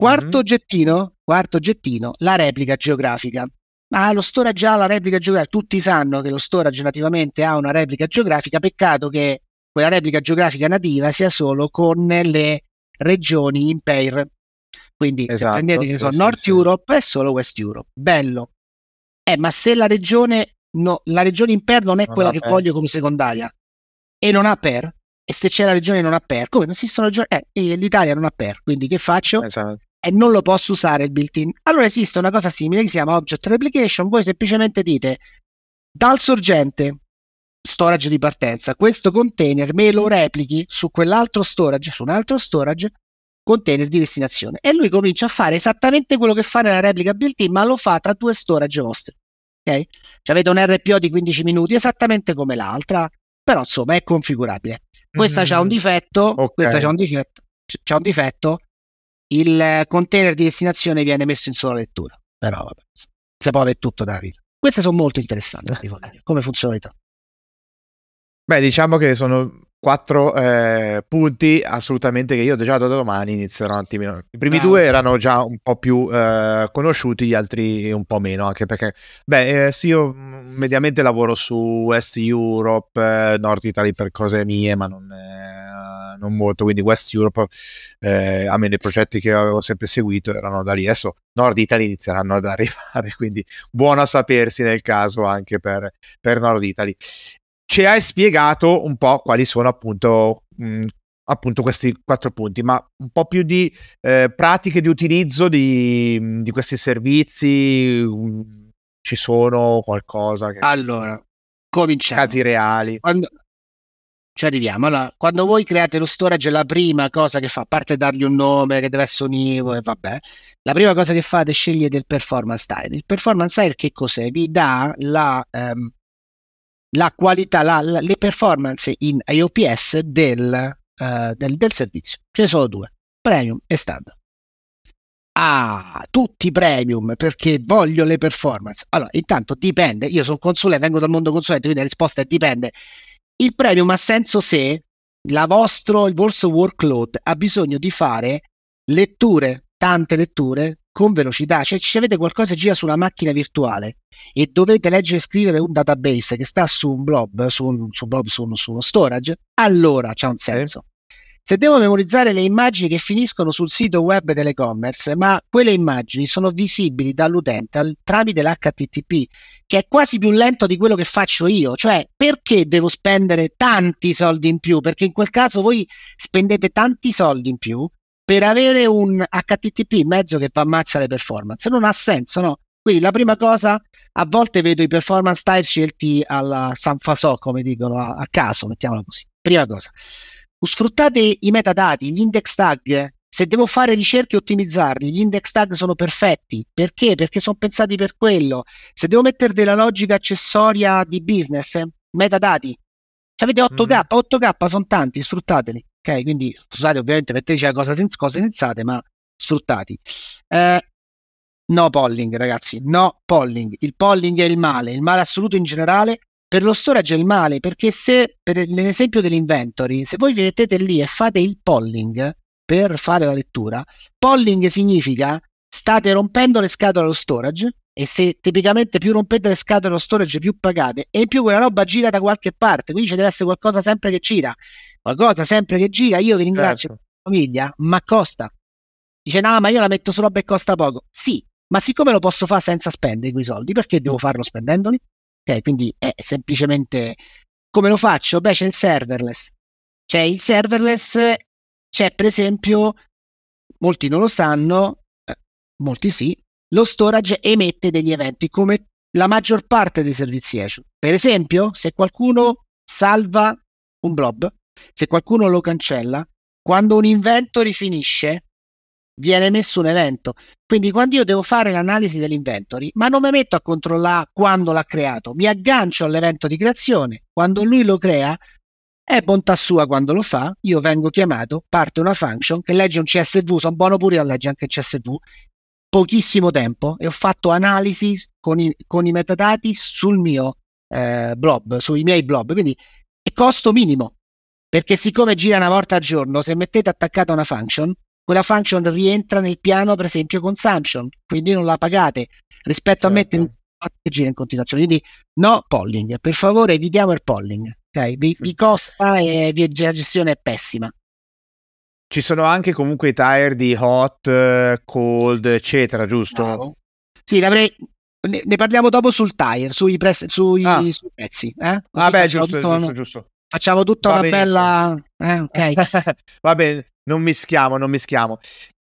Quarto mm-hmm. gettino, quarto gettino, la replica geografica. Ma lo storage ha la replica geografica, tutti sanno che lo storage nativamente ha una replica geografica, peccato che quella replica geografica nativa sia solo con le regioni in pair. Quindi esatto, se prendete che sì, so, sì, North sì. Europe e solo West Europe. Bello. Eh, ma se la regione, no, la regione in pair non è non quella che pair. voglio come secondaria e non ha pair, e se c'è la regione non ha pair, come non esistono regioni, eh, l'Italia non ha pair, quindi che faccio? Esatto e non lo posso usare il built-in. Allora esiste una cosa simile che si chiama Object Replication, voi semplicemente dite dal sorgente storage di partenza, questo container me lo replichi su quell'altro storage, su un altro storage container di destinazione e lui comincia a fare esattamente quello che fa nella replica built-in, ma lo fa tra due storage vostri. Ok? Cioè avete un RPO di 15 minuti esattamente come l'altra, però insomma è configurabile. Questa mm. Mm-hmm. ha un difetto, okay. questa ha un difetto, c'ha un difetto il container di destinazione viene messo in sola lettura. Però vabbè, se poi è tutto da vita. Queste sono molto interessanti eh. come funzionalità. Beh, diciamo che sono quattro eh, punti assolutamente che io già da domani inizierò un attimino. I primi ah, due erano già un po' più eh, conosciuti, gli altri un po' meno, anche perché, beh, eh, sì, io mm, mediamente lavoro su West Europe, eh, Nord Italy per cose mie, ma non... Eh, non molto, quindi West Europe, eh, almeno i progetti che avevo sempre seguito erano da lì, adesso Nord Italy inizieranno ad <laughs> arrivare, quindi buono a sapersi nel caso anche per, per Nord Italy. Ci hai spiegato un po' quali sono appunto mh, appunto questi quattro punti, ma un po' più di eh, pratiche di utilizzo di, di, questi servizi, ci sono qualcosa che... Allora, cominciamo. Casi reali. Quando, ci arriviamo. Allora, quando voi create lo storage, la prima cosa che fa, a parte dargli un nome che deve essere univo e vabbè, la prima cosa che fate è scegliere il performance style. Il performance style che cos'è? Vi dà la, ehm, la qualità, la, la, le performance in IOPS del, eh, del, del servizio. Ce ne sono due, premium e standard. Ah, tutti premium perché voglio le performance. Allora, intanto dipende. Io sono consulente, vengo dal mondo consulente, quindi la risposta è dipende il premium ha senso se vostro, il vostro workload ha bisogno di fare letture, tante letture, con velocità, cioè se avete qualcosa che gira su una macchina virtuale e dovete leggere e scrivere un database che sta su un blob, su, un, su, blob, su, uno, su uno storage, allora c'è un senso se devo memorizzare le immagini che finiscono sul sito web dell'e-commerce, ma quelle immagini sono visibili dall'utente al, tramite l'HTTP, che è quasi più lento di quello che faccio io, cioè perché devo spendere tanti soldi in più? Perché in quel caso voi spendete tanti soldi in più per avere un HTTP mezzo che va ammazza le performance. Non ha senso, no? Quindi la prima cosa, a volte vedo i performance style scelti alla Sanfasò, come dicono a, a caso, mettiamola così. Prima cosa sfruttate i metadati, gli index tag. Se devo fare ricerche e ottimizzarli, gli index tag sono perfetti. Perché? Perché sono pensati per quello. Se devo mettere della logica accessoria di business, metadati. Avete 8K, mm. 8K sono tanti, sfruttateli. Ok, quindi scusate, ovviamente metteteci la cosa senza cose sensate, ma sfruttati. Eh, no polling, ragazzi, no polling. Il polling è il male, il male assoluto in generale per lo storage è il male, perché se, per l'esempio dell'inventory, se voi vi mettete lì e fate il polling per fare la lettura, polling significa state rompendo le scatole allo storage e se tipicamente più rompete le scatole allo storage più pagate e in più quella roba gira da qualche parte, quindi ci deve essere qualcosa sempre che gira, qualcosa sempre che gira, io vi ringrazio certo. famiglia, ma costa. Dice no, ma io la metto su roba e costa poco. Sì, ma siccome lo posso fare senza spendere quei soldi, perché devo farlo spendendoli? Ok, cioè, quindi è semplicemente come lo faccio? Beh, c'è il serverless. C'è cioè, il serverless, c'è per esempio, molti non lo sanno, eh, molti sì, lo storage emette degli eventi come la maggior parte dei servizi Azure. Per esempio, se qualcuno salva un blob, se qualcuno lo cancella, quando un inventory finisce, viene messo un evento. Quindi quando io devo fare l'analisi dell'inventory, ma non mi metto a controllare quando l'ha creato, mi aggancio all'evento di creazione. Quando lui lo crea, è bontà sua quando lo fa, io vengo chiamato, parte una function che legge un CSV, sono buono pure a leggere anche il CSV, pochissimo tempo e ho fatto analisi con i, con i metadati sul mio eh, blob, sui miei blob, quindi è costo minimo, perché siccome gira una volta al giorno, se mettete attaccata una function, quella function rientra nel piano per esempio consumption, quindi non la pagate rispetto certo. a mettere un gira in continuazione. Quindi no polling, per favore evitiamo il polling, okay? vi, vi costa e vi, la gestione è pessima. Ci sono anche comunque i tire di hot, cold, eccetera, giusto? No. Sì, ne, ne, parliamo dopo sul tire, sui, pres, sui, ah. sui prezzi. Eh? Vabbè, ah, giusto, tutto, giusto, giusto, Facciamo tutta una benissimo. bella... Eh, okay. <laughs> Va bene, non mischiamo, non mischiamo.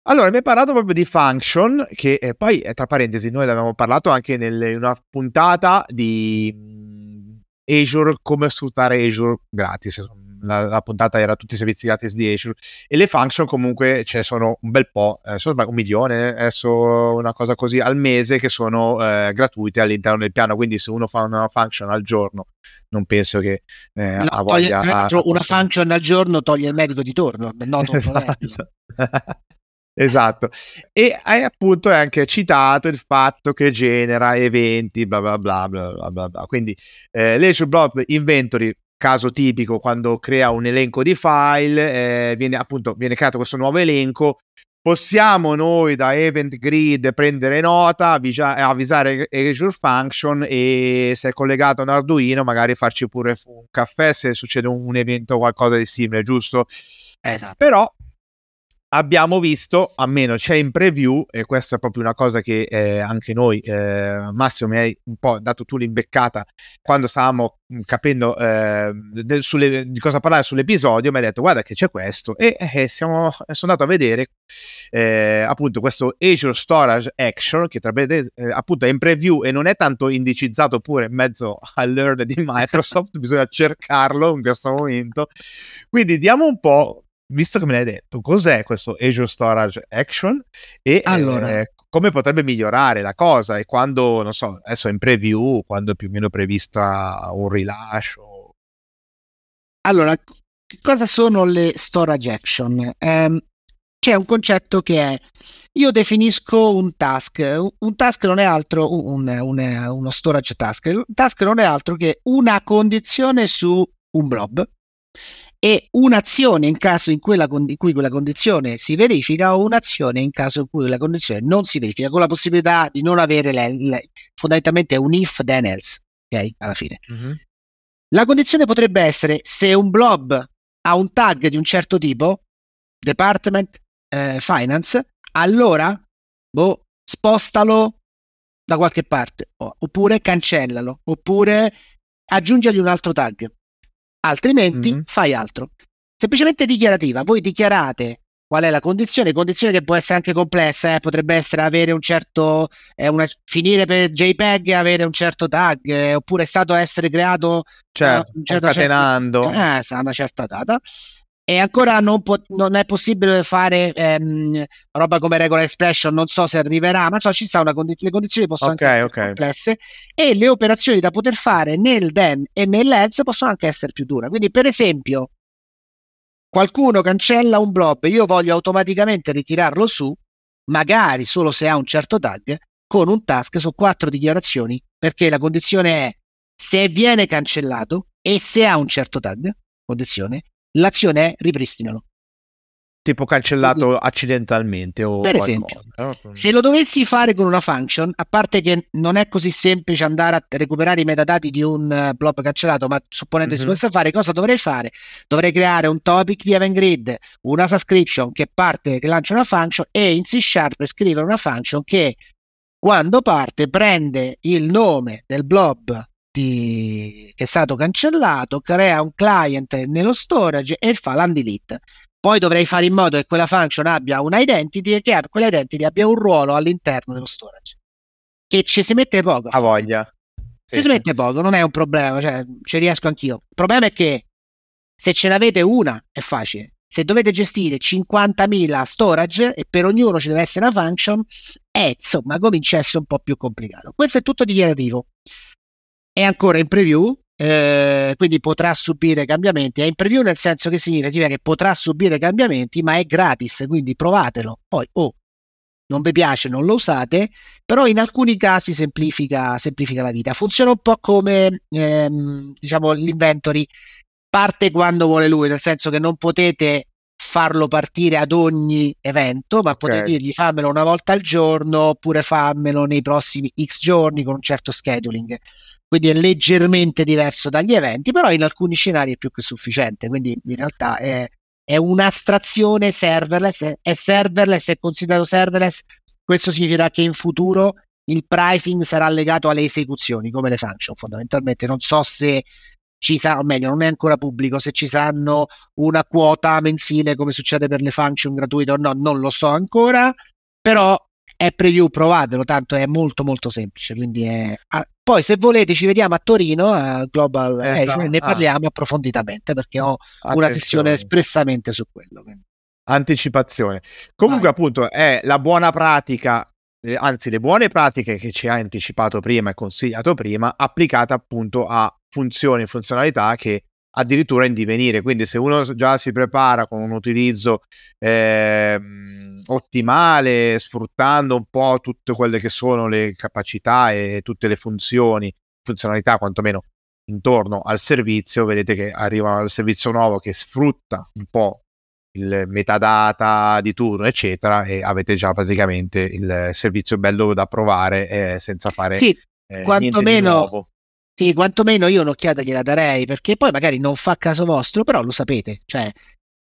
Allora, mi hai parlato proprio di Function, che eh, poi, eh, tra parentesi, noi l'abbiamo parlato anche in una puntata di mm, Azure, come sfruttare Azure gratis, la, la, puntata era tutti i servizi gratis di Azure e le function comunque ce cioè, ne sono un bel po', eh, sono un milione, adesso eh, una cosa così al mese che sono eh, gratuite all'interno del piano, quindi se uno fa una function al giorno non penso che eh, no, toglie, a, a, una function al giorno toglie il medico di torno, noto <laughs> esatto. <laughs> esatto. e hai appunto anche citato il fatto che genera eventi, bla bla bla bla bla bla. Quindi eh, l'Azure Blob Inventory caso tipico quando crea un elenco di file, eh, viene, appunto, viene creato questo nuovo elenco, possiamo noi da Event Grid prendere nota, avvisa- avvisare Azure Function e se è collegato a un Arduino magari farci pure un caffè se succede un, un evento o qualcosa di simile, giusto? Esatto. Però abbiamo visto, almeno c'è in preview, e questa è proprio una cosa che eh, anche noi, eh, Massimo, mi hai un po' dato tu l'imbeccata quando stavamo mm, capendo eh, del, sulle, di cosa parlare sull'episodio, mi hai detto guarda che c'è questo e eh, eh, siamo, sono andato a vedere eh, appunto questo Azure Storage Action che tra breve appunto è in preview e non è tanto indicizzato pure in mezzo all'earn di Microsoft, <laughs> bisogna cercarlo in questo momento. Quindi diamo un po' visto che me l'hai detto, cos'è questo Azure Storage Action e eh, allora. eh, come potrebbe migliorare la cosa e quando, non so, adesso è in preview, quando è più o meno prevista un rilascio. Allora, cosa sono le storage action? Um, c'è un concetto che è, io definisco un task, un task non è altro, un, un, uno storage task, un task non è altro che una condizione su un blob e un'azione in caso in cui, con- in cui, quella condizione si verifica o un'azione in caso in cui quella condizione non si verifica, con la possibilità di non avere le, le, fondamentalmente un if then else, ok? Alla fine. Mm-hmm. La condizione potrebbe essere se un blob ha un tag di un certo tipo, department eh, finance, allora boh, spostalo da qualche parte, oppure cancellalo, oppure aggiungergli un altro tag altrimenti mm-hmm. fai altro. Semplicemente dichiarativa, voi dichiarate qual è la condizione, condizione che può essere anche complessa, eh? potrebbe essere avere un certo, eh, una, finire per JPEG e avere un certo tag, eh, oppure è stato essere creato eh, certo, un certo, certo concatenando certo, una certa data, e ancora non, po- non è possibile fare ehm, roba come regola expression, non so se arriverà, ma so, ci sono una condi- le condizioni possono okay, essere okay. complesse e le operazioni da poter fare nel DEN e nell'EDS possono anche essere più dure. Quindi, per esempio, qualcuno cancella un blob, io voglio automaticamente ritirarlo su, magari solo se ha un certo tag, con un task su quattro dichiarazioni, perché la condizione è se viene cancellato e se ha un certo tag, condizione, l'azione è ripristinalo. Tipo cancellato Quindi, accidentalmente o per esempio. Mm. Se lo dovessi fare con una function, a parte che non è così semplice andare a recuperare i metadati di un eh, blob cancellato, ma supponendo mm-hmm. si possa fare, cosa dovrei fare? Dovrei creare un topic di event grid, una subscription che parte, che lancia una function e in C Sharp scrivere una function che quando parte prende il nome del blob di, che è stato cancellato, crea un client nello storage e fa l'undelete. Poi dovrei fare in modo che quella function abbia una identity e che quella identity abbia un ruolo all'interno dello storage. Che ci si mette poco. A voglia. Sì. Ci si mette poco, non è un problema, cioè, ci riesco anch'io. Il problema è che se ce n'avete una è facile. Se dovete gestire 50.000 storage e per ognuno ci deve essere una function, eh, insomma, comincia a essere un po' più complicato. Questo è tutto dichiarativo è ancora in preview, eh, quindi potrà subire cambiamenti. È in preview nel senso che significa che potrà subire cambiamenti, ma è gratis, quindi provatelo. Poi, o oh, non vi piace, non lo usate, però in alcuni casi semplifica, semplifica la vita. Funziona un po' come ehm, diciamo l'inventory parte quando vuole lui, nel senso che non potete farlo partire ad ogni evento, ma okay. potete dirgli fammelo una volta al giorno oppure fammelo nei prossimi X giorni con un certo scheduling quindi è leggermente diverso dagli eventi, però in alcuni scenari è più che sufficiente, quindi in realtà è, è un'astrazione serverless, è, serverless, è considerato serverless, questo significa che in futuro il pricing sarà legato alle esecuzioni, come le function fondamentalmente, non so se ci sarà, o meglio, non è ancora pubblico se ci saranno una quota mensile come succede per le function gratuite o no, non lo so ancora, però è preview, provatelo, tanto è molto molto semplice, quindi è... Ah, poi se volete ci vediamo a Torino, al Global eh, esatto. Edge, ne ah. parliamo ah. approfonditamente perché ho Attenzione. una sessione espressamente su quello. Quindi. Anticipazione. Comunque Vai. appunto è la buona pratica eh, anzi le buone pratiche che ci hai anticipato prima e consigliato prima, applicata appunto a funzioni e funzionalità che addirittura in divenire. Quindi se uno già si prepara con un utilizzo eh, ottimale sfruttando un po' tutte quelle che sono le capacità e tutte le funzioni, funzionalità quantomeno intorno al servizio, vedete che arriva il servizio nuovo che sfrutta un po' il metadata di turno, eccetera, e avete già praticamente il servizio bello da provare eh, senza fare sì, eh, quantomeno, Sì, quantomeno io un'occhiata gliela darei, perché poi magari non fa caso vostro, però lo sapete, cioè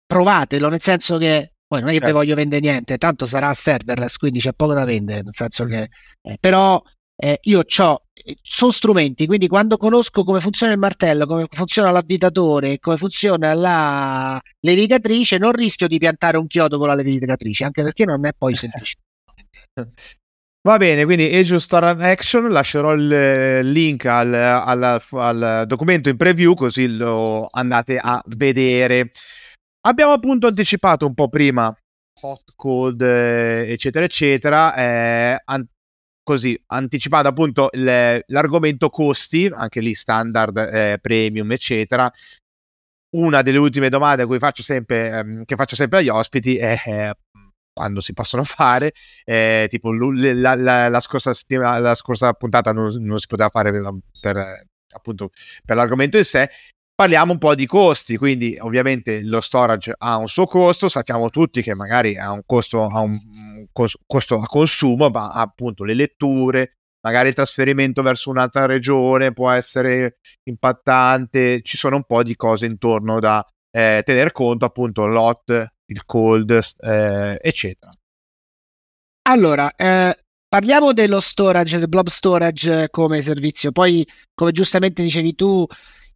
provatelo, nel senso che poi non è che certo. voglio vendere niente, tanto sarà serverless, quindi c'è poco da vendere, nel senso che... Eh, però eh, io ho... Eh, sono strumenti, quindi quando conosco come funziona il martello, come funziona l'avvitatore, come funziona la levigatrice, non rischio di piantare un chiodo con la levigatrice, anche perché non è poi semplice. <laughs> Va bene, quindi Agile Star Action, lascerò il link al, al, al documento in preview così lo andate a vedere. Abbiamo appunto anticipato un po' prima hot, cold, eh, eccetera, eccetera, eh, an- così anticipato appunto le- l'argomento costi, anche lì standard, eh, premium, eccetera. Una delle ultime domande faccio sempre, ehm, che faccio sempre agli ospiti è eh, quando si possono fare, eh, tipo l- la-, la-, la, scorsa settimana, la scorsa puntata non, non si poteva fare per, per appunto per l'argomento in sé Parliamo un po' di costi, quindi ovviamente lo storage ha un suo costo, sappiamo tutti che magari ha un costo, ha un costo a consumo, ma appunto le letture, magari il trasferimento verso un'altra regione può essere impattante, ci sono un po' di cose intorno da eh, tener conto, appunto l'hot, il cold, eh, eccetera. Allora, eh, parliamo dello storage, del blob storage come servizio, poi come giustamente dicevi tu,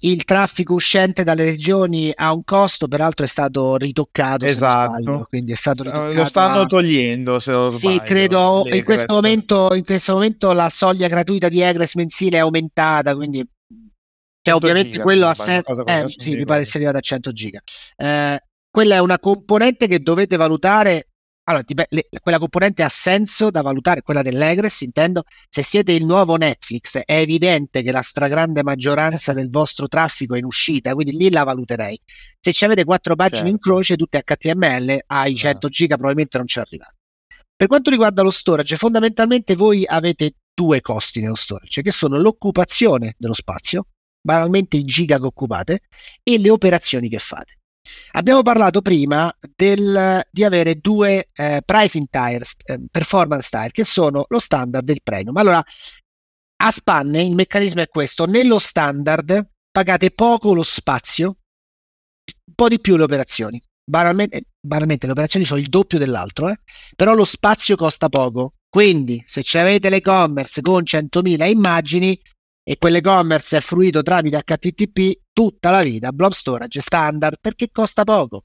il traffico uscente dalle regioni ha un costo, peraltro è stato ritoccato. Esatto. Sbaglio, quindi è stato ritoccato lo stanno togliendo, se lo sbaglio. Sì, credo in questo, momento, in questo, momento, la soglia gratuita di Egress mensile è aumentata, quindi cioè, ovviamente giga, quello ha senso. Eh, sì, mi pare sia arrivata a 100 giga. Eh, quella è una componente che dovete valutare allora, dip- le, quella componente ha senso da valutare, quella dell'Egress, intendo, se siete il nuovo Netflix è evidente che la stragrande maggioranza eh. del vostro traffico è in uscita, quindi lì la valuterei. Se ci avete quattro pagine certo. in croce, tutte HTML, ai 100 ah. no. giga probabilmente non ci arrivate. Per quanto riguarda lo storage, fondamentalmente voi avete due costi nello storage, che sono l'occupazione dello spazio, banalmente i giga che occupate, e le operazioni che fate. Abbiamo parlato prima del, di avere due eh, pricing tires, eh, performance tire, che sono lo standard e il premium. Allora, a spanne il meccanismo è questo, nello standard pagate poco lo spazio, un po' di più le operazioni. Banalmente, eh, banalmente le operazioni sono il doppio dell'altro, eh? però lo spazio costa poco. Quindi se avete l'e-commerce con 100.000 immagini, e quell'e-commerce è fruito tramite HTTP tutta la vita, blob storage standard, perché costa poco.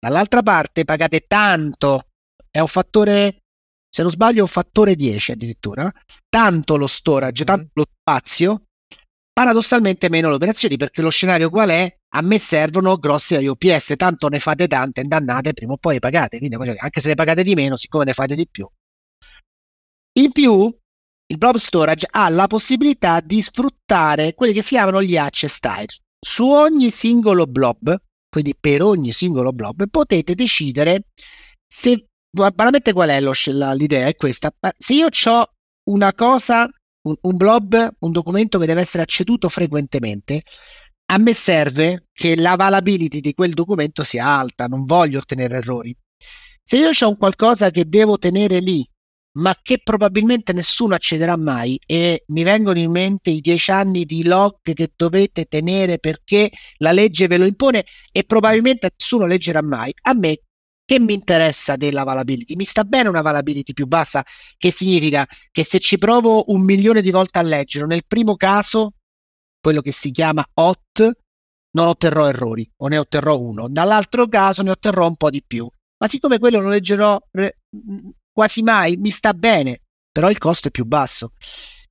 Dall'altra parte pagate tanto, è un fattore, se non sbaglio, un fattore 10 addirittura, tanto lo storage, mm. tanto lo spazio, paradossalmente meno le operazioni, perché lo scenario qual è? A me servono grossi IOPS, tanto ne fate tante, e dannate, prima o poi pagate, quindi anche se le pagate di meno, siccome ne fate di più. In più, il blob storage ha la possibilità di sfruttare quelli che si chiamano gli access types. Su ogni singolo blob, quindi per ogni singolo blob, potete decidere se veramente qual è lo, l'idea è questa. Se io ho una cosa, un, un blob, un documento che deve essere acceduto frequentemente, a me serve che la valability di quel documento sia alta, non voglio ottenere errori. Se io ho un qualcosa che devo tenere lì ma che probabilmente nessuno accederà mai e mi vengono in mente i dieci anni di log che dovete tenere perché la legge ve lo impone e probabilmente nessuno leggerà mai. A me che mi interessa della valability? Mi sta bene una valability più bassa, che significa che se ci provo un milione di volte a leggere, nel primo caso, quello che si chiama hot, non otterrò errori o ne otterrò uno, dall'altro caso ne otterrò un po' di più. Ma siccome quello lo leggerò quasi mai, mi sta bene, però il costo è più basso.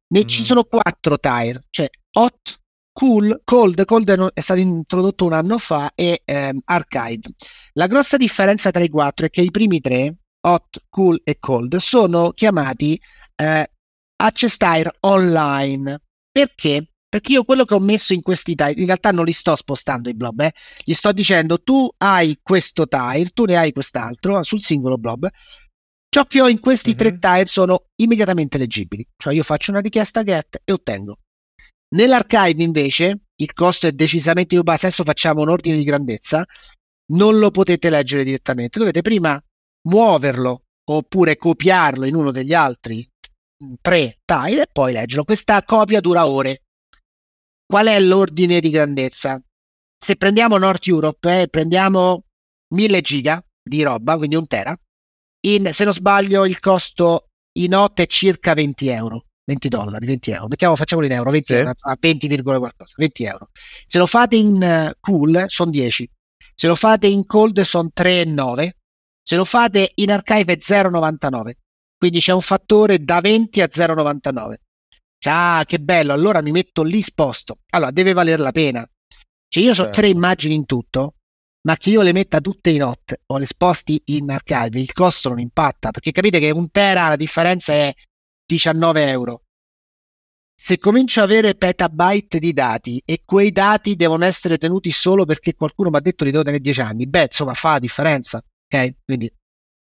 Ne mm. ci sono quattro tire, cioè hot, cool, cold, cold è stato introdotto un anno fa e ehm, archive. La grossa differenza tra i quattro è che i primi tre, hot, cool e cold, sono chiamati eh, access tire online. Perché? Perché io quello che ho messo in questi tire, in realtà non li sto spostando i blob, eh. gli sto dicendo tu hai questo tire, tu ne hai quest'altro sul singolo blob, Ciò che ho in questi mm-hmm. tre mhm. tile sono immediatamente leggibili, cioè io faccio una richiesta get e ottengo. Nell'archive invece il costo è decisamente più basso, adesso facciamo un ordine di grandezza, non lo potete leggere direttamente, dovete prima muoverlo oppure copiarlo in uno degli altri mm, tre tile e poi leggerlo. Questa copia dura ore. Qual è l'ordine di grandezza? Se prendiamo North Europe e eh, prendiamo 1000 giga di roba, quindi un tera, in, se non sbaglio il costo in OT è circa 20 euro 20 dollari, 20 euro, mettiamo, facciamolo in euro 20, sì. a 20, qualcosa, 20 euro se lo fate in cool eh, sono 10 se lo fate in cold sono 3,9 se lo fate in archive è 0,99 quindi c'è un fattore da 20 a 0,99 ah che bello, allora mi metto lì sposto allora deve valer la pena cioè io so certo. tre immagini in tutto ma che io le metta tutte in hot o le sposti in archive, il costo non impatta, perché capite che un tera la differenza è 19 euro. Se comincio a avere petabyte di dati e quei dati devono essere tenuti solo perché qualcuno mi ha detto li devo tenere 10 anni, beh, insomma, fa la differenza, ok? Quindi...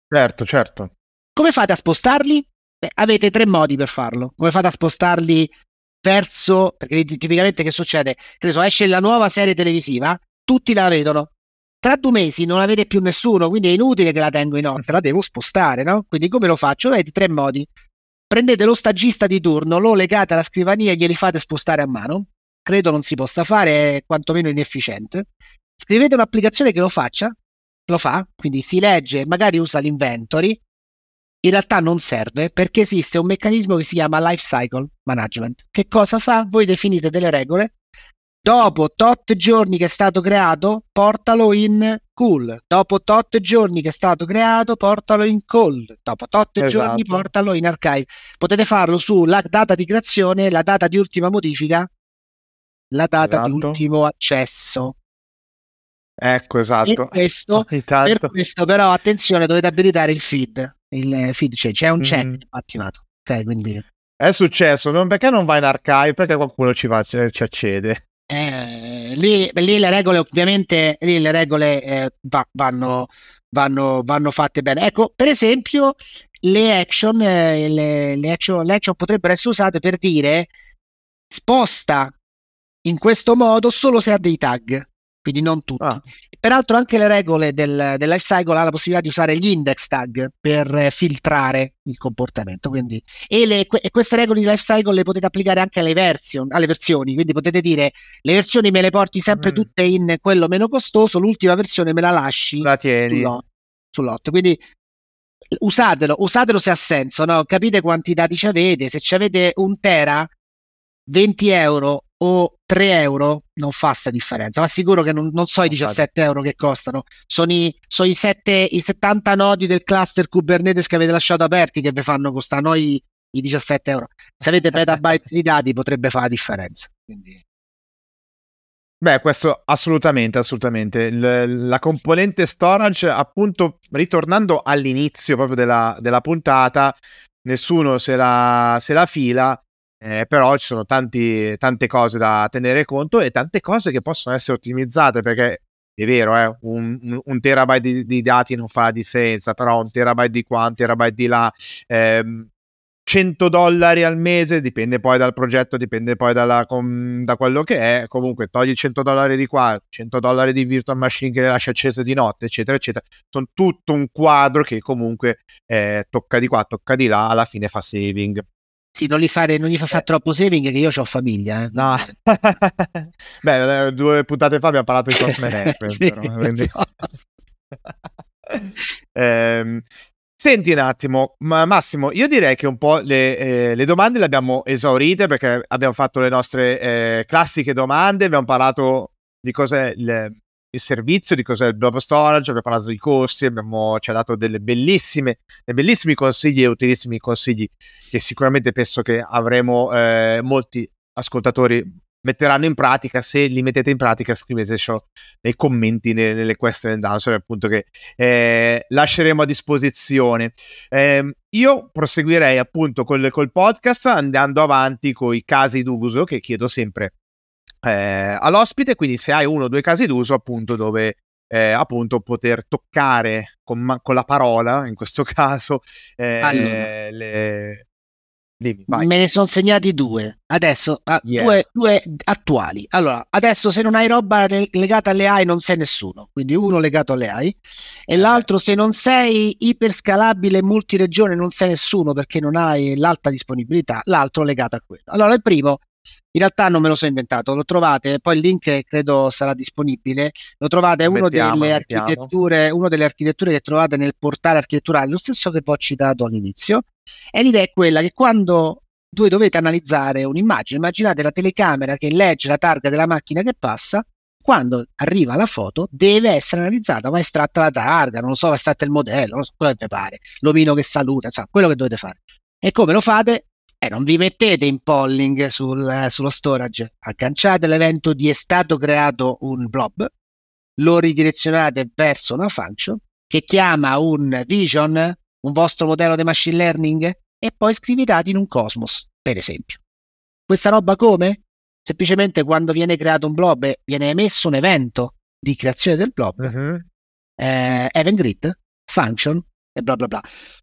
Certo, certo. Come fate a spostarli? Beh, avete tre modi per farlo. Come fate a spostarli verso... Perché tipicamente che succede? Che so, esce la nuova serie televisiva, tutti la vedono, tra due mesi non avete più nessuno, quindi è inutile che la tengo in onda, la devo spostare, no? Quindi come lo faccio? Vedi, tre modi. Prendete lo stagista di turno, lo legate alla scrivania e glieli fate spostare a mano. Credo non si possa fare, è quantomeno inefficiente. Scrivete un'applicazione che lo faccia, lo fa, quindi si legge, magari usa l'inventory. In realtà non serve perché esiste un meccanismo che si chiama life cycle management. Che cosa fa? Voi definite delle regole Dopo tot giorni che è stato creato, portalo in cool. Dopo tot giorni che è stato creato, portalo in cold. Dopo tot esatto. giorni, portalo in archive. Potete farlo sulla data di creazione, la data di ultima modifica, la data esatto. di ultimo accesso. Ecco, esatto. <laughs> Per questo, per questo, però, attenzione, dovete abilitare il feed. Il feed c'è, cioè, c'è un check mm. attivato. Ok, quindi... È successo, perché non va in archive? Perché qualcuno ci, va, ci accede. Eh, lì, lì, le regole ovviamente lì le regole eh, va, vanno, vanno, vanno, fatte bene ecco per esempio le action, eh, le, le, action, le action potrebbero essere usate per dire sposta in questo modo solo se ha dei tag quindi non tutti. Ah. Peraltro anche le regole del, del lifecycle hanno la possibilità di usare gli index tag per eh, filtrare il comportamento. Quindi, e, le, e, queste regole di lifecycle le potete applicare anche alle, version, alle, versioni, quindi potete dire le versioni me le porti sempre mm. tutte in quello meno costoso, l'ultima versione me la lasci la tieni. Sull'otto. Quindi usatelo, usatelo se ha senso, no? capite quanti dati ci avete, se ci avete un tera 20 euro o 3 euro non fa sta differenza, ma sicuro che non, non so i 17 euro che costano, sono i, sono i, 7, i 70 nodi del cluster Kubernetes che avete lasciato aperti che vi fanno costare noi i 17 euro. Se avete petabyte di dati potrebbe fare la differenza. Quindi... Beh, questo assolutamente, assolutamente. L- la componente storage, appunto, ritornando all'inizio proprio della, della puntata, nessuno se la, se la fila eh, però ci sono tanti, tante cose da tenere conto e tante cose che possono essere ottimizzate perché è vero, eh, un, un, terabyte di, di, dati non fa la differenza, però un terabyte di qua, un terabyte di là, ehm, 100 dollari al mese, dipende poi dal progetto, dipende poi dalla, com, da quello che è, comunque togli 100 dollari di qua, 100 dollari di virtual machine che le lasci accese di notte, eccetera, eccetera, sono tutto un quadro che comunque eh, tocca di qua, tocca di là, alla fine fa saving. Sì, non gli fa fare eh. troppo saving che io ho famiglia. Eh. No. <laughs> Beh, eh, due puntate fa abbiamo parlato di <laughs> cost management. sì, però, quindi... <laughs> eh, senti un attimo, ma Massimo, io direi che un po' le, eh, le domande le abbiamo esaurite perché abbiamo fatto le nostre eh, classiche domande, abbiamo parlato di cos'è il, il servizio, di cos'è il blob storage, abbiamo parlato dei costi, abbiamo, ci ha dato delle bellissime, dei bellissimi consigli e utilissimi consigli che sicuramente penso che avremo eh, molti ascoltatori metteranno in pratica. Se li mettete in pratica, scrivete nei commenti nelle, nelle question and answer, appunto, che eh, lasceremo a disposizione. Eh, io proseguirei appunto col, col, podcast andando avanti con i casi d'uso che chiedo sempre eh, all'ospite, quindi se hai uno o due casi d'uso appunto dove eh, appunto poter toccare con, ma- con, la parola, in questo <laughs> caso, eh, allora. le... Dimmi, Me ne sono segnati due, adesso ah, yeah. due, due, attuali. Allora, adesso se non hai roba re- legata alle AI non sei nessuno, quindi uno legato alle AI e eh l'altro se non sei iperscalabile multiregione non sei nessuno perché non hai l'alta disponibilità, l'altro legato a quello. Allora, il primo in realtà non me lo sono inventato, lo trovate, poi il link credo sarà disponibile, lo trovate, è uno, uno, delle architetture, che trovate nel portale architetturale, lo stesso che vi ho citato all'inizio, e l'idea è quella che quando voi dovete analizzare un'immagine, immaginate la telecamera che legge la targa della macchina che passa, quando arriva la foto deve essere analizzata, ma estratta la targa, non lo so, va estratta il modello, non so quello che vi pare, l'omino che saluta, insomma, quello che dovete fare. E come lo fate? eh, non vi mettete in polling sul, eh, sullo storage, agganciate l'evento di è stato creato un blob, lo ridirezionate verso una function che chiama un vision, un vostro modello di machine learning e poi scrivitate in un cosmos, per esempio. Questa roba come? Semplicemente quando viene creato un blob viene emesso un evento di creazione del blob, uh-huh. eh, event grid, function, e bla bla bla.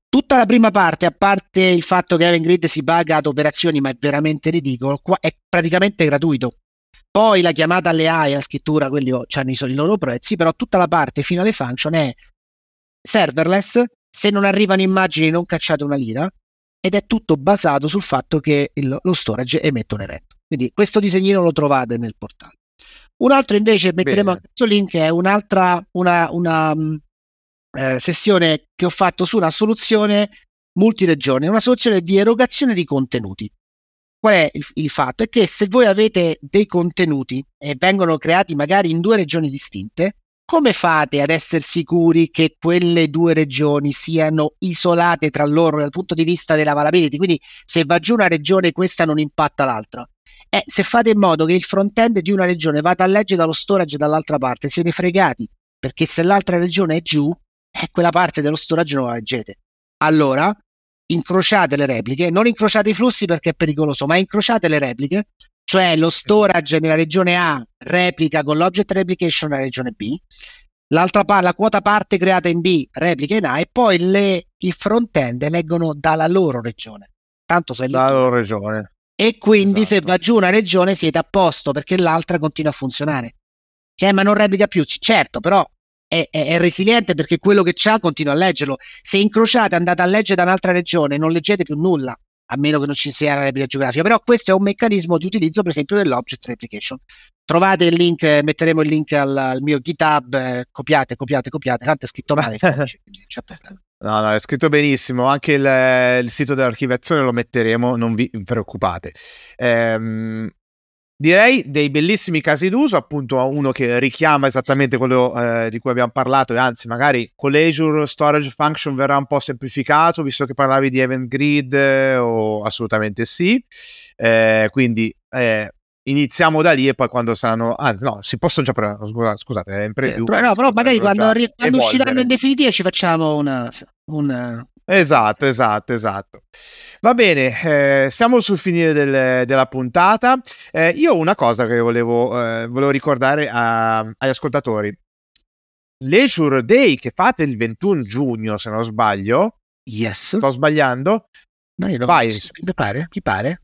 Tutta la prima parte, a parte il fatto che Evan Grid si paga ad operazioni, ma è veramente ridicolo, qua è praticamente gratuito. Poi la chiamata alle AI, la scrittura, quelli hanno i, i loro prezzi, però tutta la parte fino alle function è serverless, se non arrivano immagini non cacciate una lira, ed è tutto basato sul fatto che il, lo storage emette un evento. Quindi questo disegnino lo trovate nel portale. Un altro invece metteremo Bene. questo link è un'altra una, una, eh, sessione che ho fatto su una soluzione multiregione, una soluzione di erogazione di contenuti. Qual è il, il, fatto? È che se voi avete dei contenuti e vengono creati magari in due regioni distinte, come fate ad essere sicuri che quelle due regioni siano isolate tra loro dal punto di vista della valability? Quindi se va giù una regione questa non impatta l'altra. Eh, se fate in modo che il front-end di una regione vada a leggere dallo storage dall'altra parte, siete fregati, perché se l'altra regione è giù, e eh, quella parte dello storage non la leggete. Allora, incrociate le repliche, non incrociate i flussi perché è pericoloso, ma incrociate le repliche, cioè lo storage nella regione A replica con l'object replication nella regione B, l'altra pa- la quota parte creata in B replica in A e poi le, il front-end leggono dalla loro regione. Tanto se dalla loro regione. E quindi esatto. se va giù una regione siete a posto perché l'altra continua a funzionare. Cioè, ma non replica più, certo, però è, è, è resiliente perché quello che c'ha continua a leggerlo. Se incrociate, andate a leggere da un'altra regione, non leggete più nulla a meno che non ci sia la replica geografica, però questo è un meccanismo di utilizzo per esempio dell'object replication. Trovate il link, eh, metteremo il link al, al mio GitHub, eh, copiate, copiate, copiate, tanto è scritto male. <laughs> no, no, è scritto benissimo, anche il, il sito dell'archiviazione lo metteremo, non vi preoccupate. Ehm, direi dei bellissimi casi d'uso, appunto uno che richiama esattamente quello eh, di cui abbiamo parlato e anzi magari con l'Azure Storage Function verrà un po' semplificato visto che parlavi di Event Grid eh, o assolutamente sì, eh, quindi eh, iniziamo da lì e poi quando saranno, anzi no, si possono già provare, scusate, scusate è in preview. Eh, però, no, però magari quando, quando usciranno in definitiva ci facciamo una, una Esatto, esatto, esatto. Va bene, eh, siamo sul finire del, della puntata. Eh, io ho una cosa che volevo, eh, volevo ricordare a, agli ascoltatori. Leisure Day che fate il 21 giugno, se non sbaglio. Yes. Sto sbagliando? No, io Vai. Mi pare, mi pare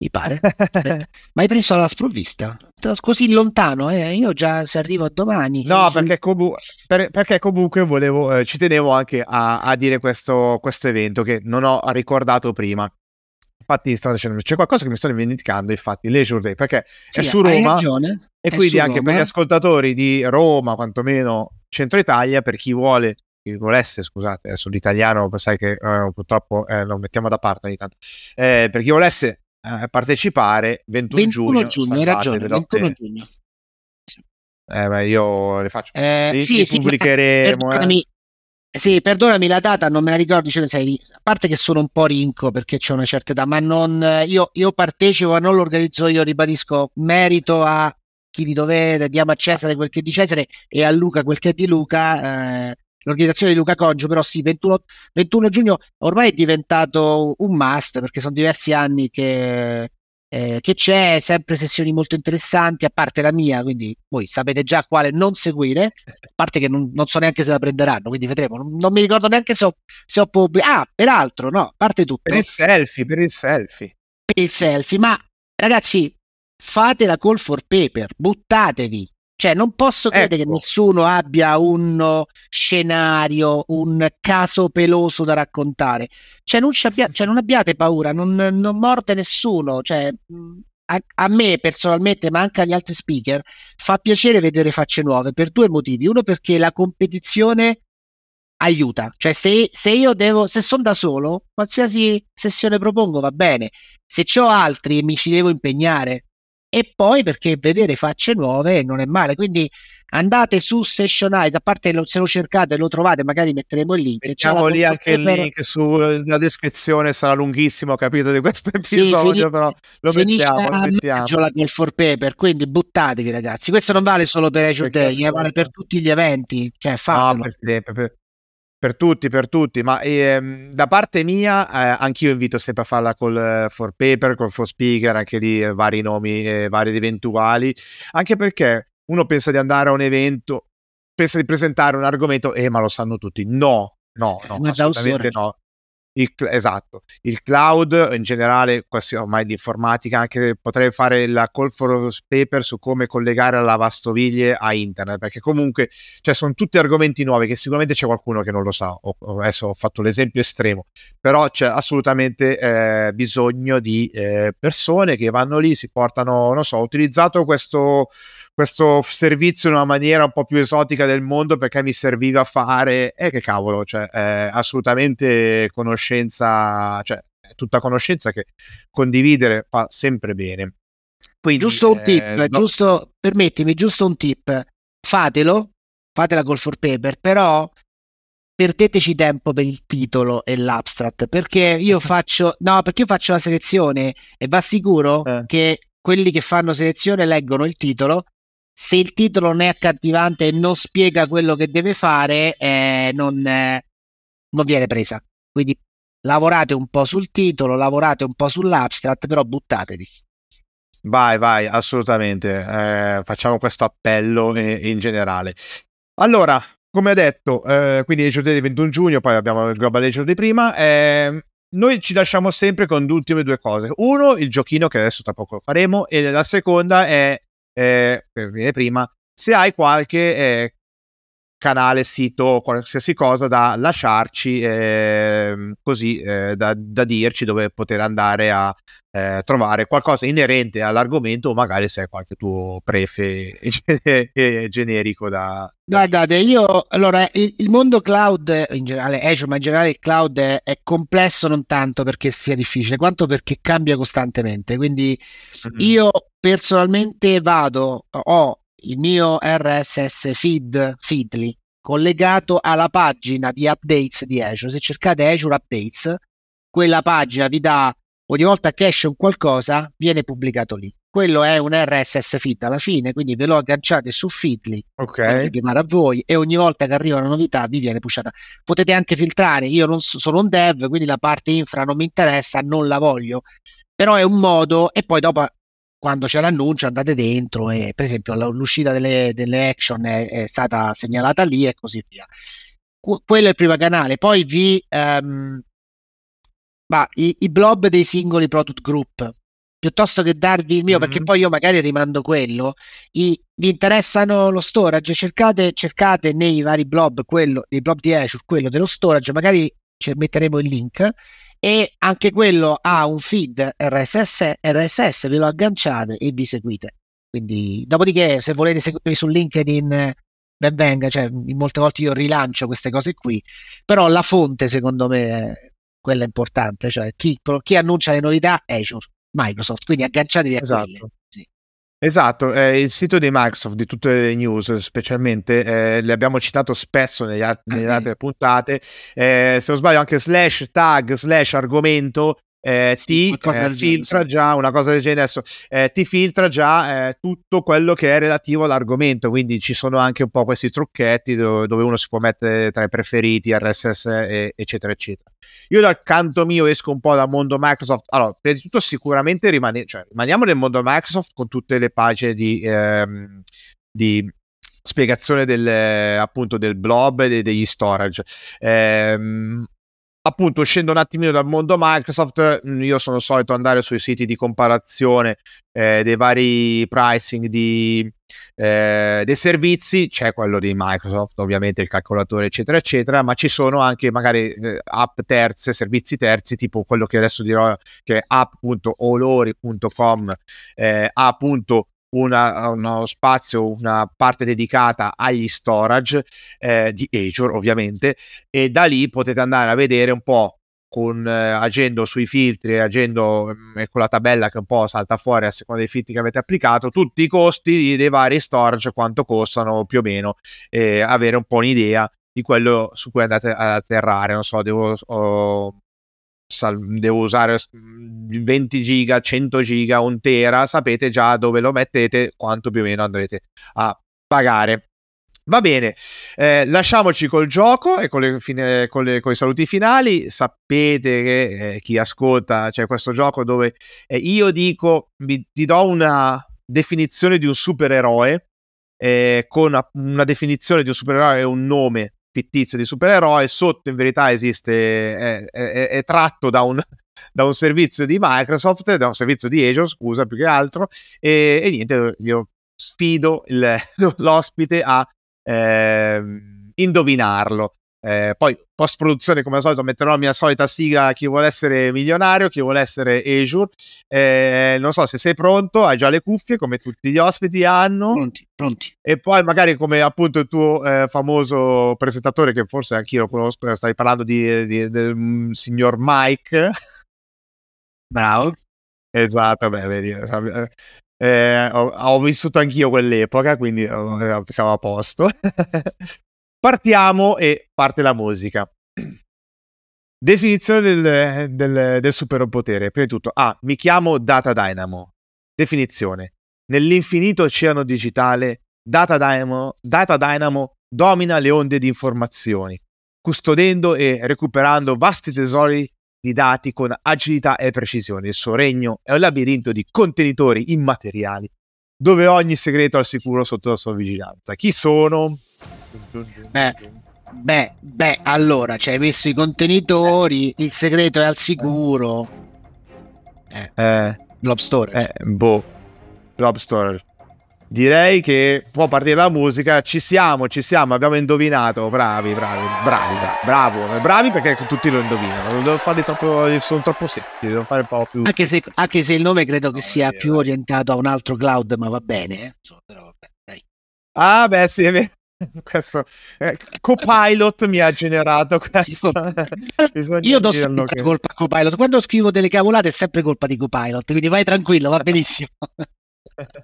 mi pare. <laughs> Ma hai preso alla sprovvista? Così lontano, eh? Io già se arrivo a domani. No, eh, perché, comu- per- perché comunque volevo, eh, ci tenevo anche a, a dire questo, questo, evento che non ho ricordato prima. Infatti, sta facendo, c'è qualcosa che mi sto dimenticando, infatti, Leisure Day, perché sì, è su Roma. Ragione, e quindi anche Roma. per gli ascoltatori di Roma, quantomeno Centro Italia, per chi vuole volesse, scusate, adesso eh, l'italiano sai che eh, purtroppo eh, lo mettiamo da parte ogni tanto, eh, per chi volesse eh, partecipare 21, 21 giugno, hai ragione, 21 giugno. Eh, beh, io le faccio. Eh, li, sì, li sì, pubblicheremo. Eh. Perdonami, eh. Sì, perdonami la data, non me la ricordo. Cioè, sai, a parte che sono un po' rinco perché c'è una certa età, ma non, io, io partecipo, non lo organizzo io. Ribadisco merito a chi di dovere, diamo a Cesare quel che è di Cesare e a Luca quel che è di Luca. Eh, l'organizzazione di Luca Congio, però sì, 21, 21 giugno ormai è diventato un must perché sono diversi anni che, eh, che c'è, sempre sessioni molto interessanti, a parte la mia, quindi voi sapete già quale non seguire, a parte che non, non so neanche se la prenderanno, quindi vedremo, non, non mi ricordo neanche se ho, ho pubblicato, ah, peraltro, no, parte tutto. Per il selfie, per il selfie. Per il selfie, ma ragazzi, fate la call for paper, buttatevi, cioè, non posso credere ecco. che nessuno abbia un uh, scenario, un caso peloso da raccontare. Cioè, non, cioè, non abbiate paura, non, non morde nessuno. Cioè, a-, a, me personalmente, ma anche agli altri speaker, fa piacere vedere facce nuove per due motivi. Uno, perché la competizione aiuta. Cioè, se, se io devo, se sono da solo, qualsiasi sessione propongo va bene. Se ho altri e mi ci devo impegnare, e poi perché vedere facce nuove non è male. Quindi andate su Sessionize, a parte lo, se lo cercate lo trovate, magari metteremo il link. Mettiamo lì anche il per... link sulla descrizione, sarà lunghissimo capito di questo episodio, sì, però lo mettiamo. La mettiamo. del For Paper, quindi buttatevi ragazzi. Questo non vale solo per Age of Day, eh, vale per tutti gli eventi. Cioè, ah, fatelo. No, per, per, per tutti, per tutti, ma ehm, da parte mia eh, anch'io invito sempre a farla col eh, For Paper, col For Speaker, anche lì eh, vari nomi, eh, vari ed eventuali, anche perché uno pensa di andare a un evento, pensa di presentare un argomento, eh ma lo sanno tutti, no, no, no, ma assolutamente no. Il, esatto, il cloud in generale, quasi ormai l'informatica, anche potrei fare la call for paper su come collegare la lavastoviglie a internet, perché comunque cioè, sono tutti argomenti nuovi che sicuramente c'è qualcuno che non lo sa, adesso ho fatto l'esempio estremo, però c'è assolutamente eh, bisogno di eh, persone che vanno lì, si portano, non so, ho utilizzato questo questo servizio in una maniera un po' più esotica del mondo perché mi serviva a fare, e eh, che cavolo, cioè, eh, assolutamente conoscenza, cioè, tutta conoscenza che condividere fa sempre bene. Quindi, giusto un tip, eh, no. giusto, permettimi, giusto un tip, fatelo, fatela col for paper, però perdeteci tempo per il titolo e l'abstract, perché io <laughs> faccio, no, perché io faccio la selezione e va sicuro eh. che quelli che fanno selezione leggono il titolo se il titolo non è accattivante e non spiega quello che deve fare, eh, non, eh, non, viene presa. Quindi lavorate un po' sul titolo, lavorate un po' sull'abstract, però buttatevi. Vai, vai, assolutamente. Eh, facciamo questo appello in generale. Allora, come detto, eh, quindi il giovedì 21 giugno, poi abbiamo il Global Legion di prima. Ehm, noi ci lasciamo sempre con le ultime due cose. Uno, il giochino che adesso tra poco faremo, e la seconda è eh, per vedere prima, se hai qualche eh, canale, sito, qualsiasi cosa da lasciarci eh, così eh, da, da, dirci dove poter andare a eh, trovare qualcosa inerente all'argomento o magari se hai qualche tuo prefe <laughs> generico da... Guardate, io allora il, il, mondo cloud in generale, Azure, eh, cioè, ma in generale il cloud è, è, complesso non tanto perché sia difficile, quanto perché cambia costantemente. Quindi mm-hmm. io personalmente vado, ho il mio RSS feed, Feedly, collegato alla pagina di updates di Azure. Se cercate Azure Updates, quella pagina vi dà ogni volta che esce un qualcosa, viene pubblicato lì. Quello è un RSS feed alla fine, quindi ve lo agganciate su Feedly, okay. a voi e ogni volta che arriva una novità vi viene pushata. Potete anche filtrare, io non so, sono un dev, quindi la parte infra non mi interessa, non la voglio, però è un modo e poi dopo quando c'è l'annuncio andate dentro e per esempio l'uscita delle, delle action è, è, stata segnalata lì e così via. Qu- quello è il primo canale, poi vi... Um, ma i, i, blob dei singoli product group piuttosto che darvi il mio, mm-hmm. perché poi io magari rimando quello, i, vi interessano lo storage, cercate, cercate nei vari blob quello, nei blob di Azure, quello dello storage, magari ci metteremo il link e anche quello ha un feed RSS, RSS ve lo agganciate e vi seguite. Quindi, dopodiché, se volete seguirmi su LinkedIn, ben venga, cioè, molte volte io rilancio queste cose qui, però la fonte, secondo me, è quella importante, cioè chi, chi annuncia le novità è Azure, Microsoft, quindi agganciatevi a esatto. Quelle. Esatto, eh, il sito di Microsoft, di tutte le news specialmente, eh, le abbiamo citato spesso negli, ah, nelle eh. altre puntate, eh, se non sbaglio anche slash tag, slash argomento, eh, ti eh, filtra già una cosa del genere adesso eh, ti filtra già eh, tutto quello che è relativo all'argomento quindi ci sono anche un po' questi trucchetti dove, dove uno si può mettere tra i preferiti RSS e, eccetera eccetera io dal canto mio esco un po' dal mondo Microsoft allora prima di tutto sicuramente rimane, cioè, rimaniamo nel mondo Microsoft con tutte le pagine di, ehm, di spiegazione del, appunto del blob e degli storage ehm, appunto uscendo un attimino dal mondo Microsoft, mm, io sono solito andare sui siti di comparazione eh, dei vari pricing di, eh, dei servizi, c'è quello di Microsoft, ovviamente il calcolatore, eccetera, eccetera, ma ci sono anche magari eh, app terze, servizi terzi, tipo quello che adesso dirò che è app.olori.com, eh, ha appunto una, uno spazio, una parte dedicata agli storage eh, di Azure ovviamente e da lì potete andare a vedere un po' con, eh, agendo sui filtri agendo mh, mm, con la tabella che un po' salta fuori a seconda dei filtri che avete applicato tutti i costi dei vari storage quanto costano più o meno eh, avere un po' un'idea di quello su cui andate ad atterrare non so devo oh, sal- devo usare 20 mhmm, giga, 100 giga, 1 tera, sapete già dove lo mettete, quanto più o meno andrete a pagare. Va bene, eh, lasciamoci col gioco e con, le fine, con, le, con i saluti finali. Sapete che eh, chi ascolta c'è cioè questo gioco dove eh, io dico, vi, ti do una definizione di un supereroe, eh, con una, una definizione di un supereroe e un nome fittizio di supereroe, sotto in verità esiste, è, è, è tratto da un, <laughs> da un, servizio di Microsoft, da un servizio di Azure, scusa, più che altro, e, e niente, io sfido il, <laughs> l'ospite a eh, indovinarlo. Eh, poi post produzione come al solito metterò la mia solita sigla a chi vuole essere milionario, chi vuole essere Azure. Eh, non so se sei pronto, hai già le cuffie come tutti gli ospiti hanno. Pronti, pronti. E poi magari come appunto il tuo eh, famoso presentatore che forse anch'io lo conosco, eh, stai parlando di, di, del um, signor Mike. Bravo. Esatto, beh, vedi, eh, eh, ho, ho, vissuto anch'io quell'epoca, quindi siamo a posto. <laughs> Partiamo e parte la musica. Definizione del, del, del superpotere. Prima di tutto, ah, mi chiamo Data Dynamo. Definizione. Nell'infinito oceano digitale, Data Dynamo, Data Dynamo domina le onde di informazioni, custodendo e recuperando vasti tesori di dati con agilità e precisione. Il suo regno è un labirinto di contenitori immateriali, dove ogni segreto è al sicuro sotto la sua vigilanza. Chi sono? Beh, beh, beh, allora, ci hai messo i contenitori, il segreto è al sicuro. Eh, eh Lobstore. Eh, boh, Lobstore. Direi che può partire la musica, ci siamo, ci siamo, abbiamo indovinato, bravi, bravi, bravi, bravo, bravi perché tutti lo indovinano, devo fare troppo, sono troppo semplici, devo fare un po' più... Anche se, anche se il nome credo che sia più orientato a un altro cloud, ma va bene, eh? però vabbè, dai. Ah beh sì, è vero. <laughs> questo eh, Copilot mi ha generato questo. <laughs> Io do sempre che... colpa a Copilot. Quando scrivo delle cavolate è sempre colpa di Copilot, quindi vai tranquillo, va benissimo. <laughs>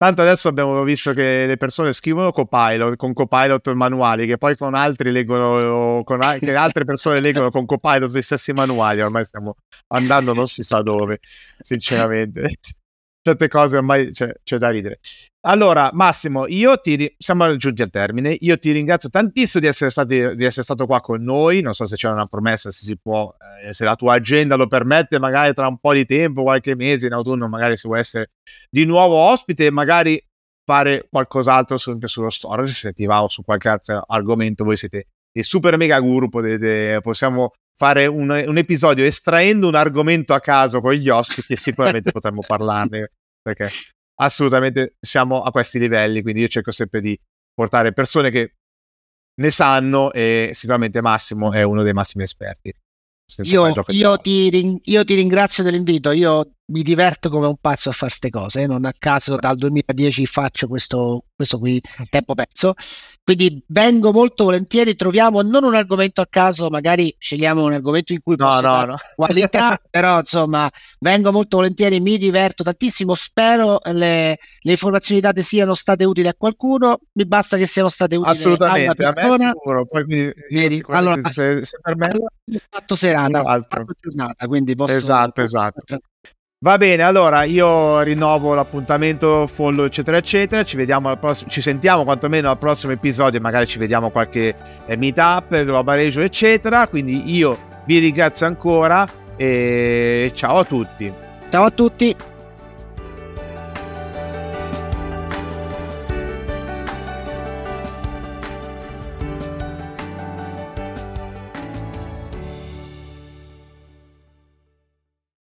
Tanto adesso abbiamo visto che le persone scrivono copilot con copilot manuali, che poi con altri leggono, con a- altre persone leggono con copilot gli stessi manuali. Ormai stiamo andando non si sa dove, sinceramente certe cose ormai c'è, c'è, da ridere. Allora, Massimo, io ti siamo giunti al termine. Io ti ringrazio tantissimo di essere, stati, di essere stato qua con noi. Non so se c'è una promessa, se si può, eh, se la tua agenda lo permette, magari tra un po' di tempo, qualche mese in autunno, magari si può essere di nuovo ospite e magari fare qualcos'altro su, anche sullo storage se ti va o su qualche altro argomento. Voi siete dei super mega guru, potete, possiamo fare un, un, episodio estraendo un argomento a caso con gli ospiti e sicuramente <laughs> potremmo parlarne perché assolutamente siamo a questi livelli, quindi io cerco sempre di portare persone che ne sanno e sicuramente Massimo è uno dei massimi esperti. Io, io, ti rin- io, ti ringrazio dell'invito, io mi diverto come un pazzo a fare queste cose, eh. non a caso dal 2010 faccio questo, questo qui tempo pezzo, quindi vengo molto volentieri, troviamo non un argomento a caso, magari scegliamo un argomento in cui no, no, no. <laughs> qualità, però insomma vengo molto volentieri, mi diverto tantissimo, spero le, le, informazioni date siano state utili a qualcuno, mi basta che siano state utili Assolutamente, a, una a sicuro, poi mi, Vedi? Allora, se, se per me... Allora, fatto serata, fatto giornata, quindi posso... Esatto, esatto. Va bene, allora io rinnovo l'appuntamento, follow eccetera eccetera, ci vediamo al prossimo, ci sentiamo quantomeno al prossimo episodio, magari ci vediamo qualche eh, meetup, Global Region eccetera, quindi io vi ringrazio ancora e ciao a tutti. Ciao a tutti.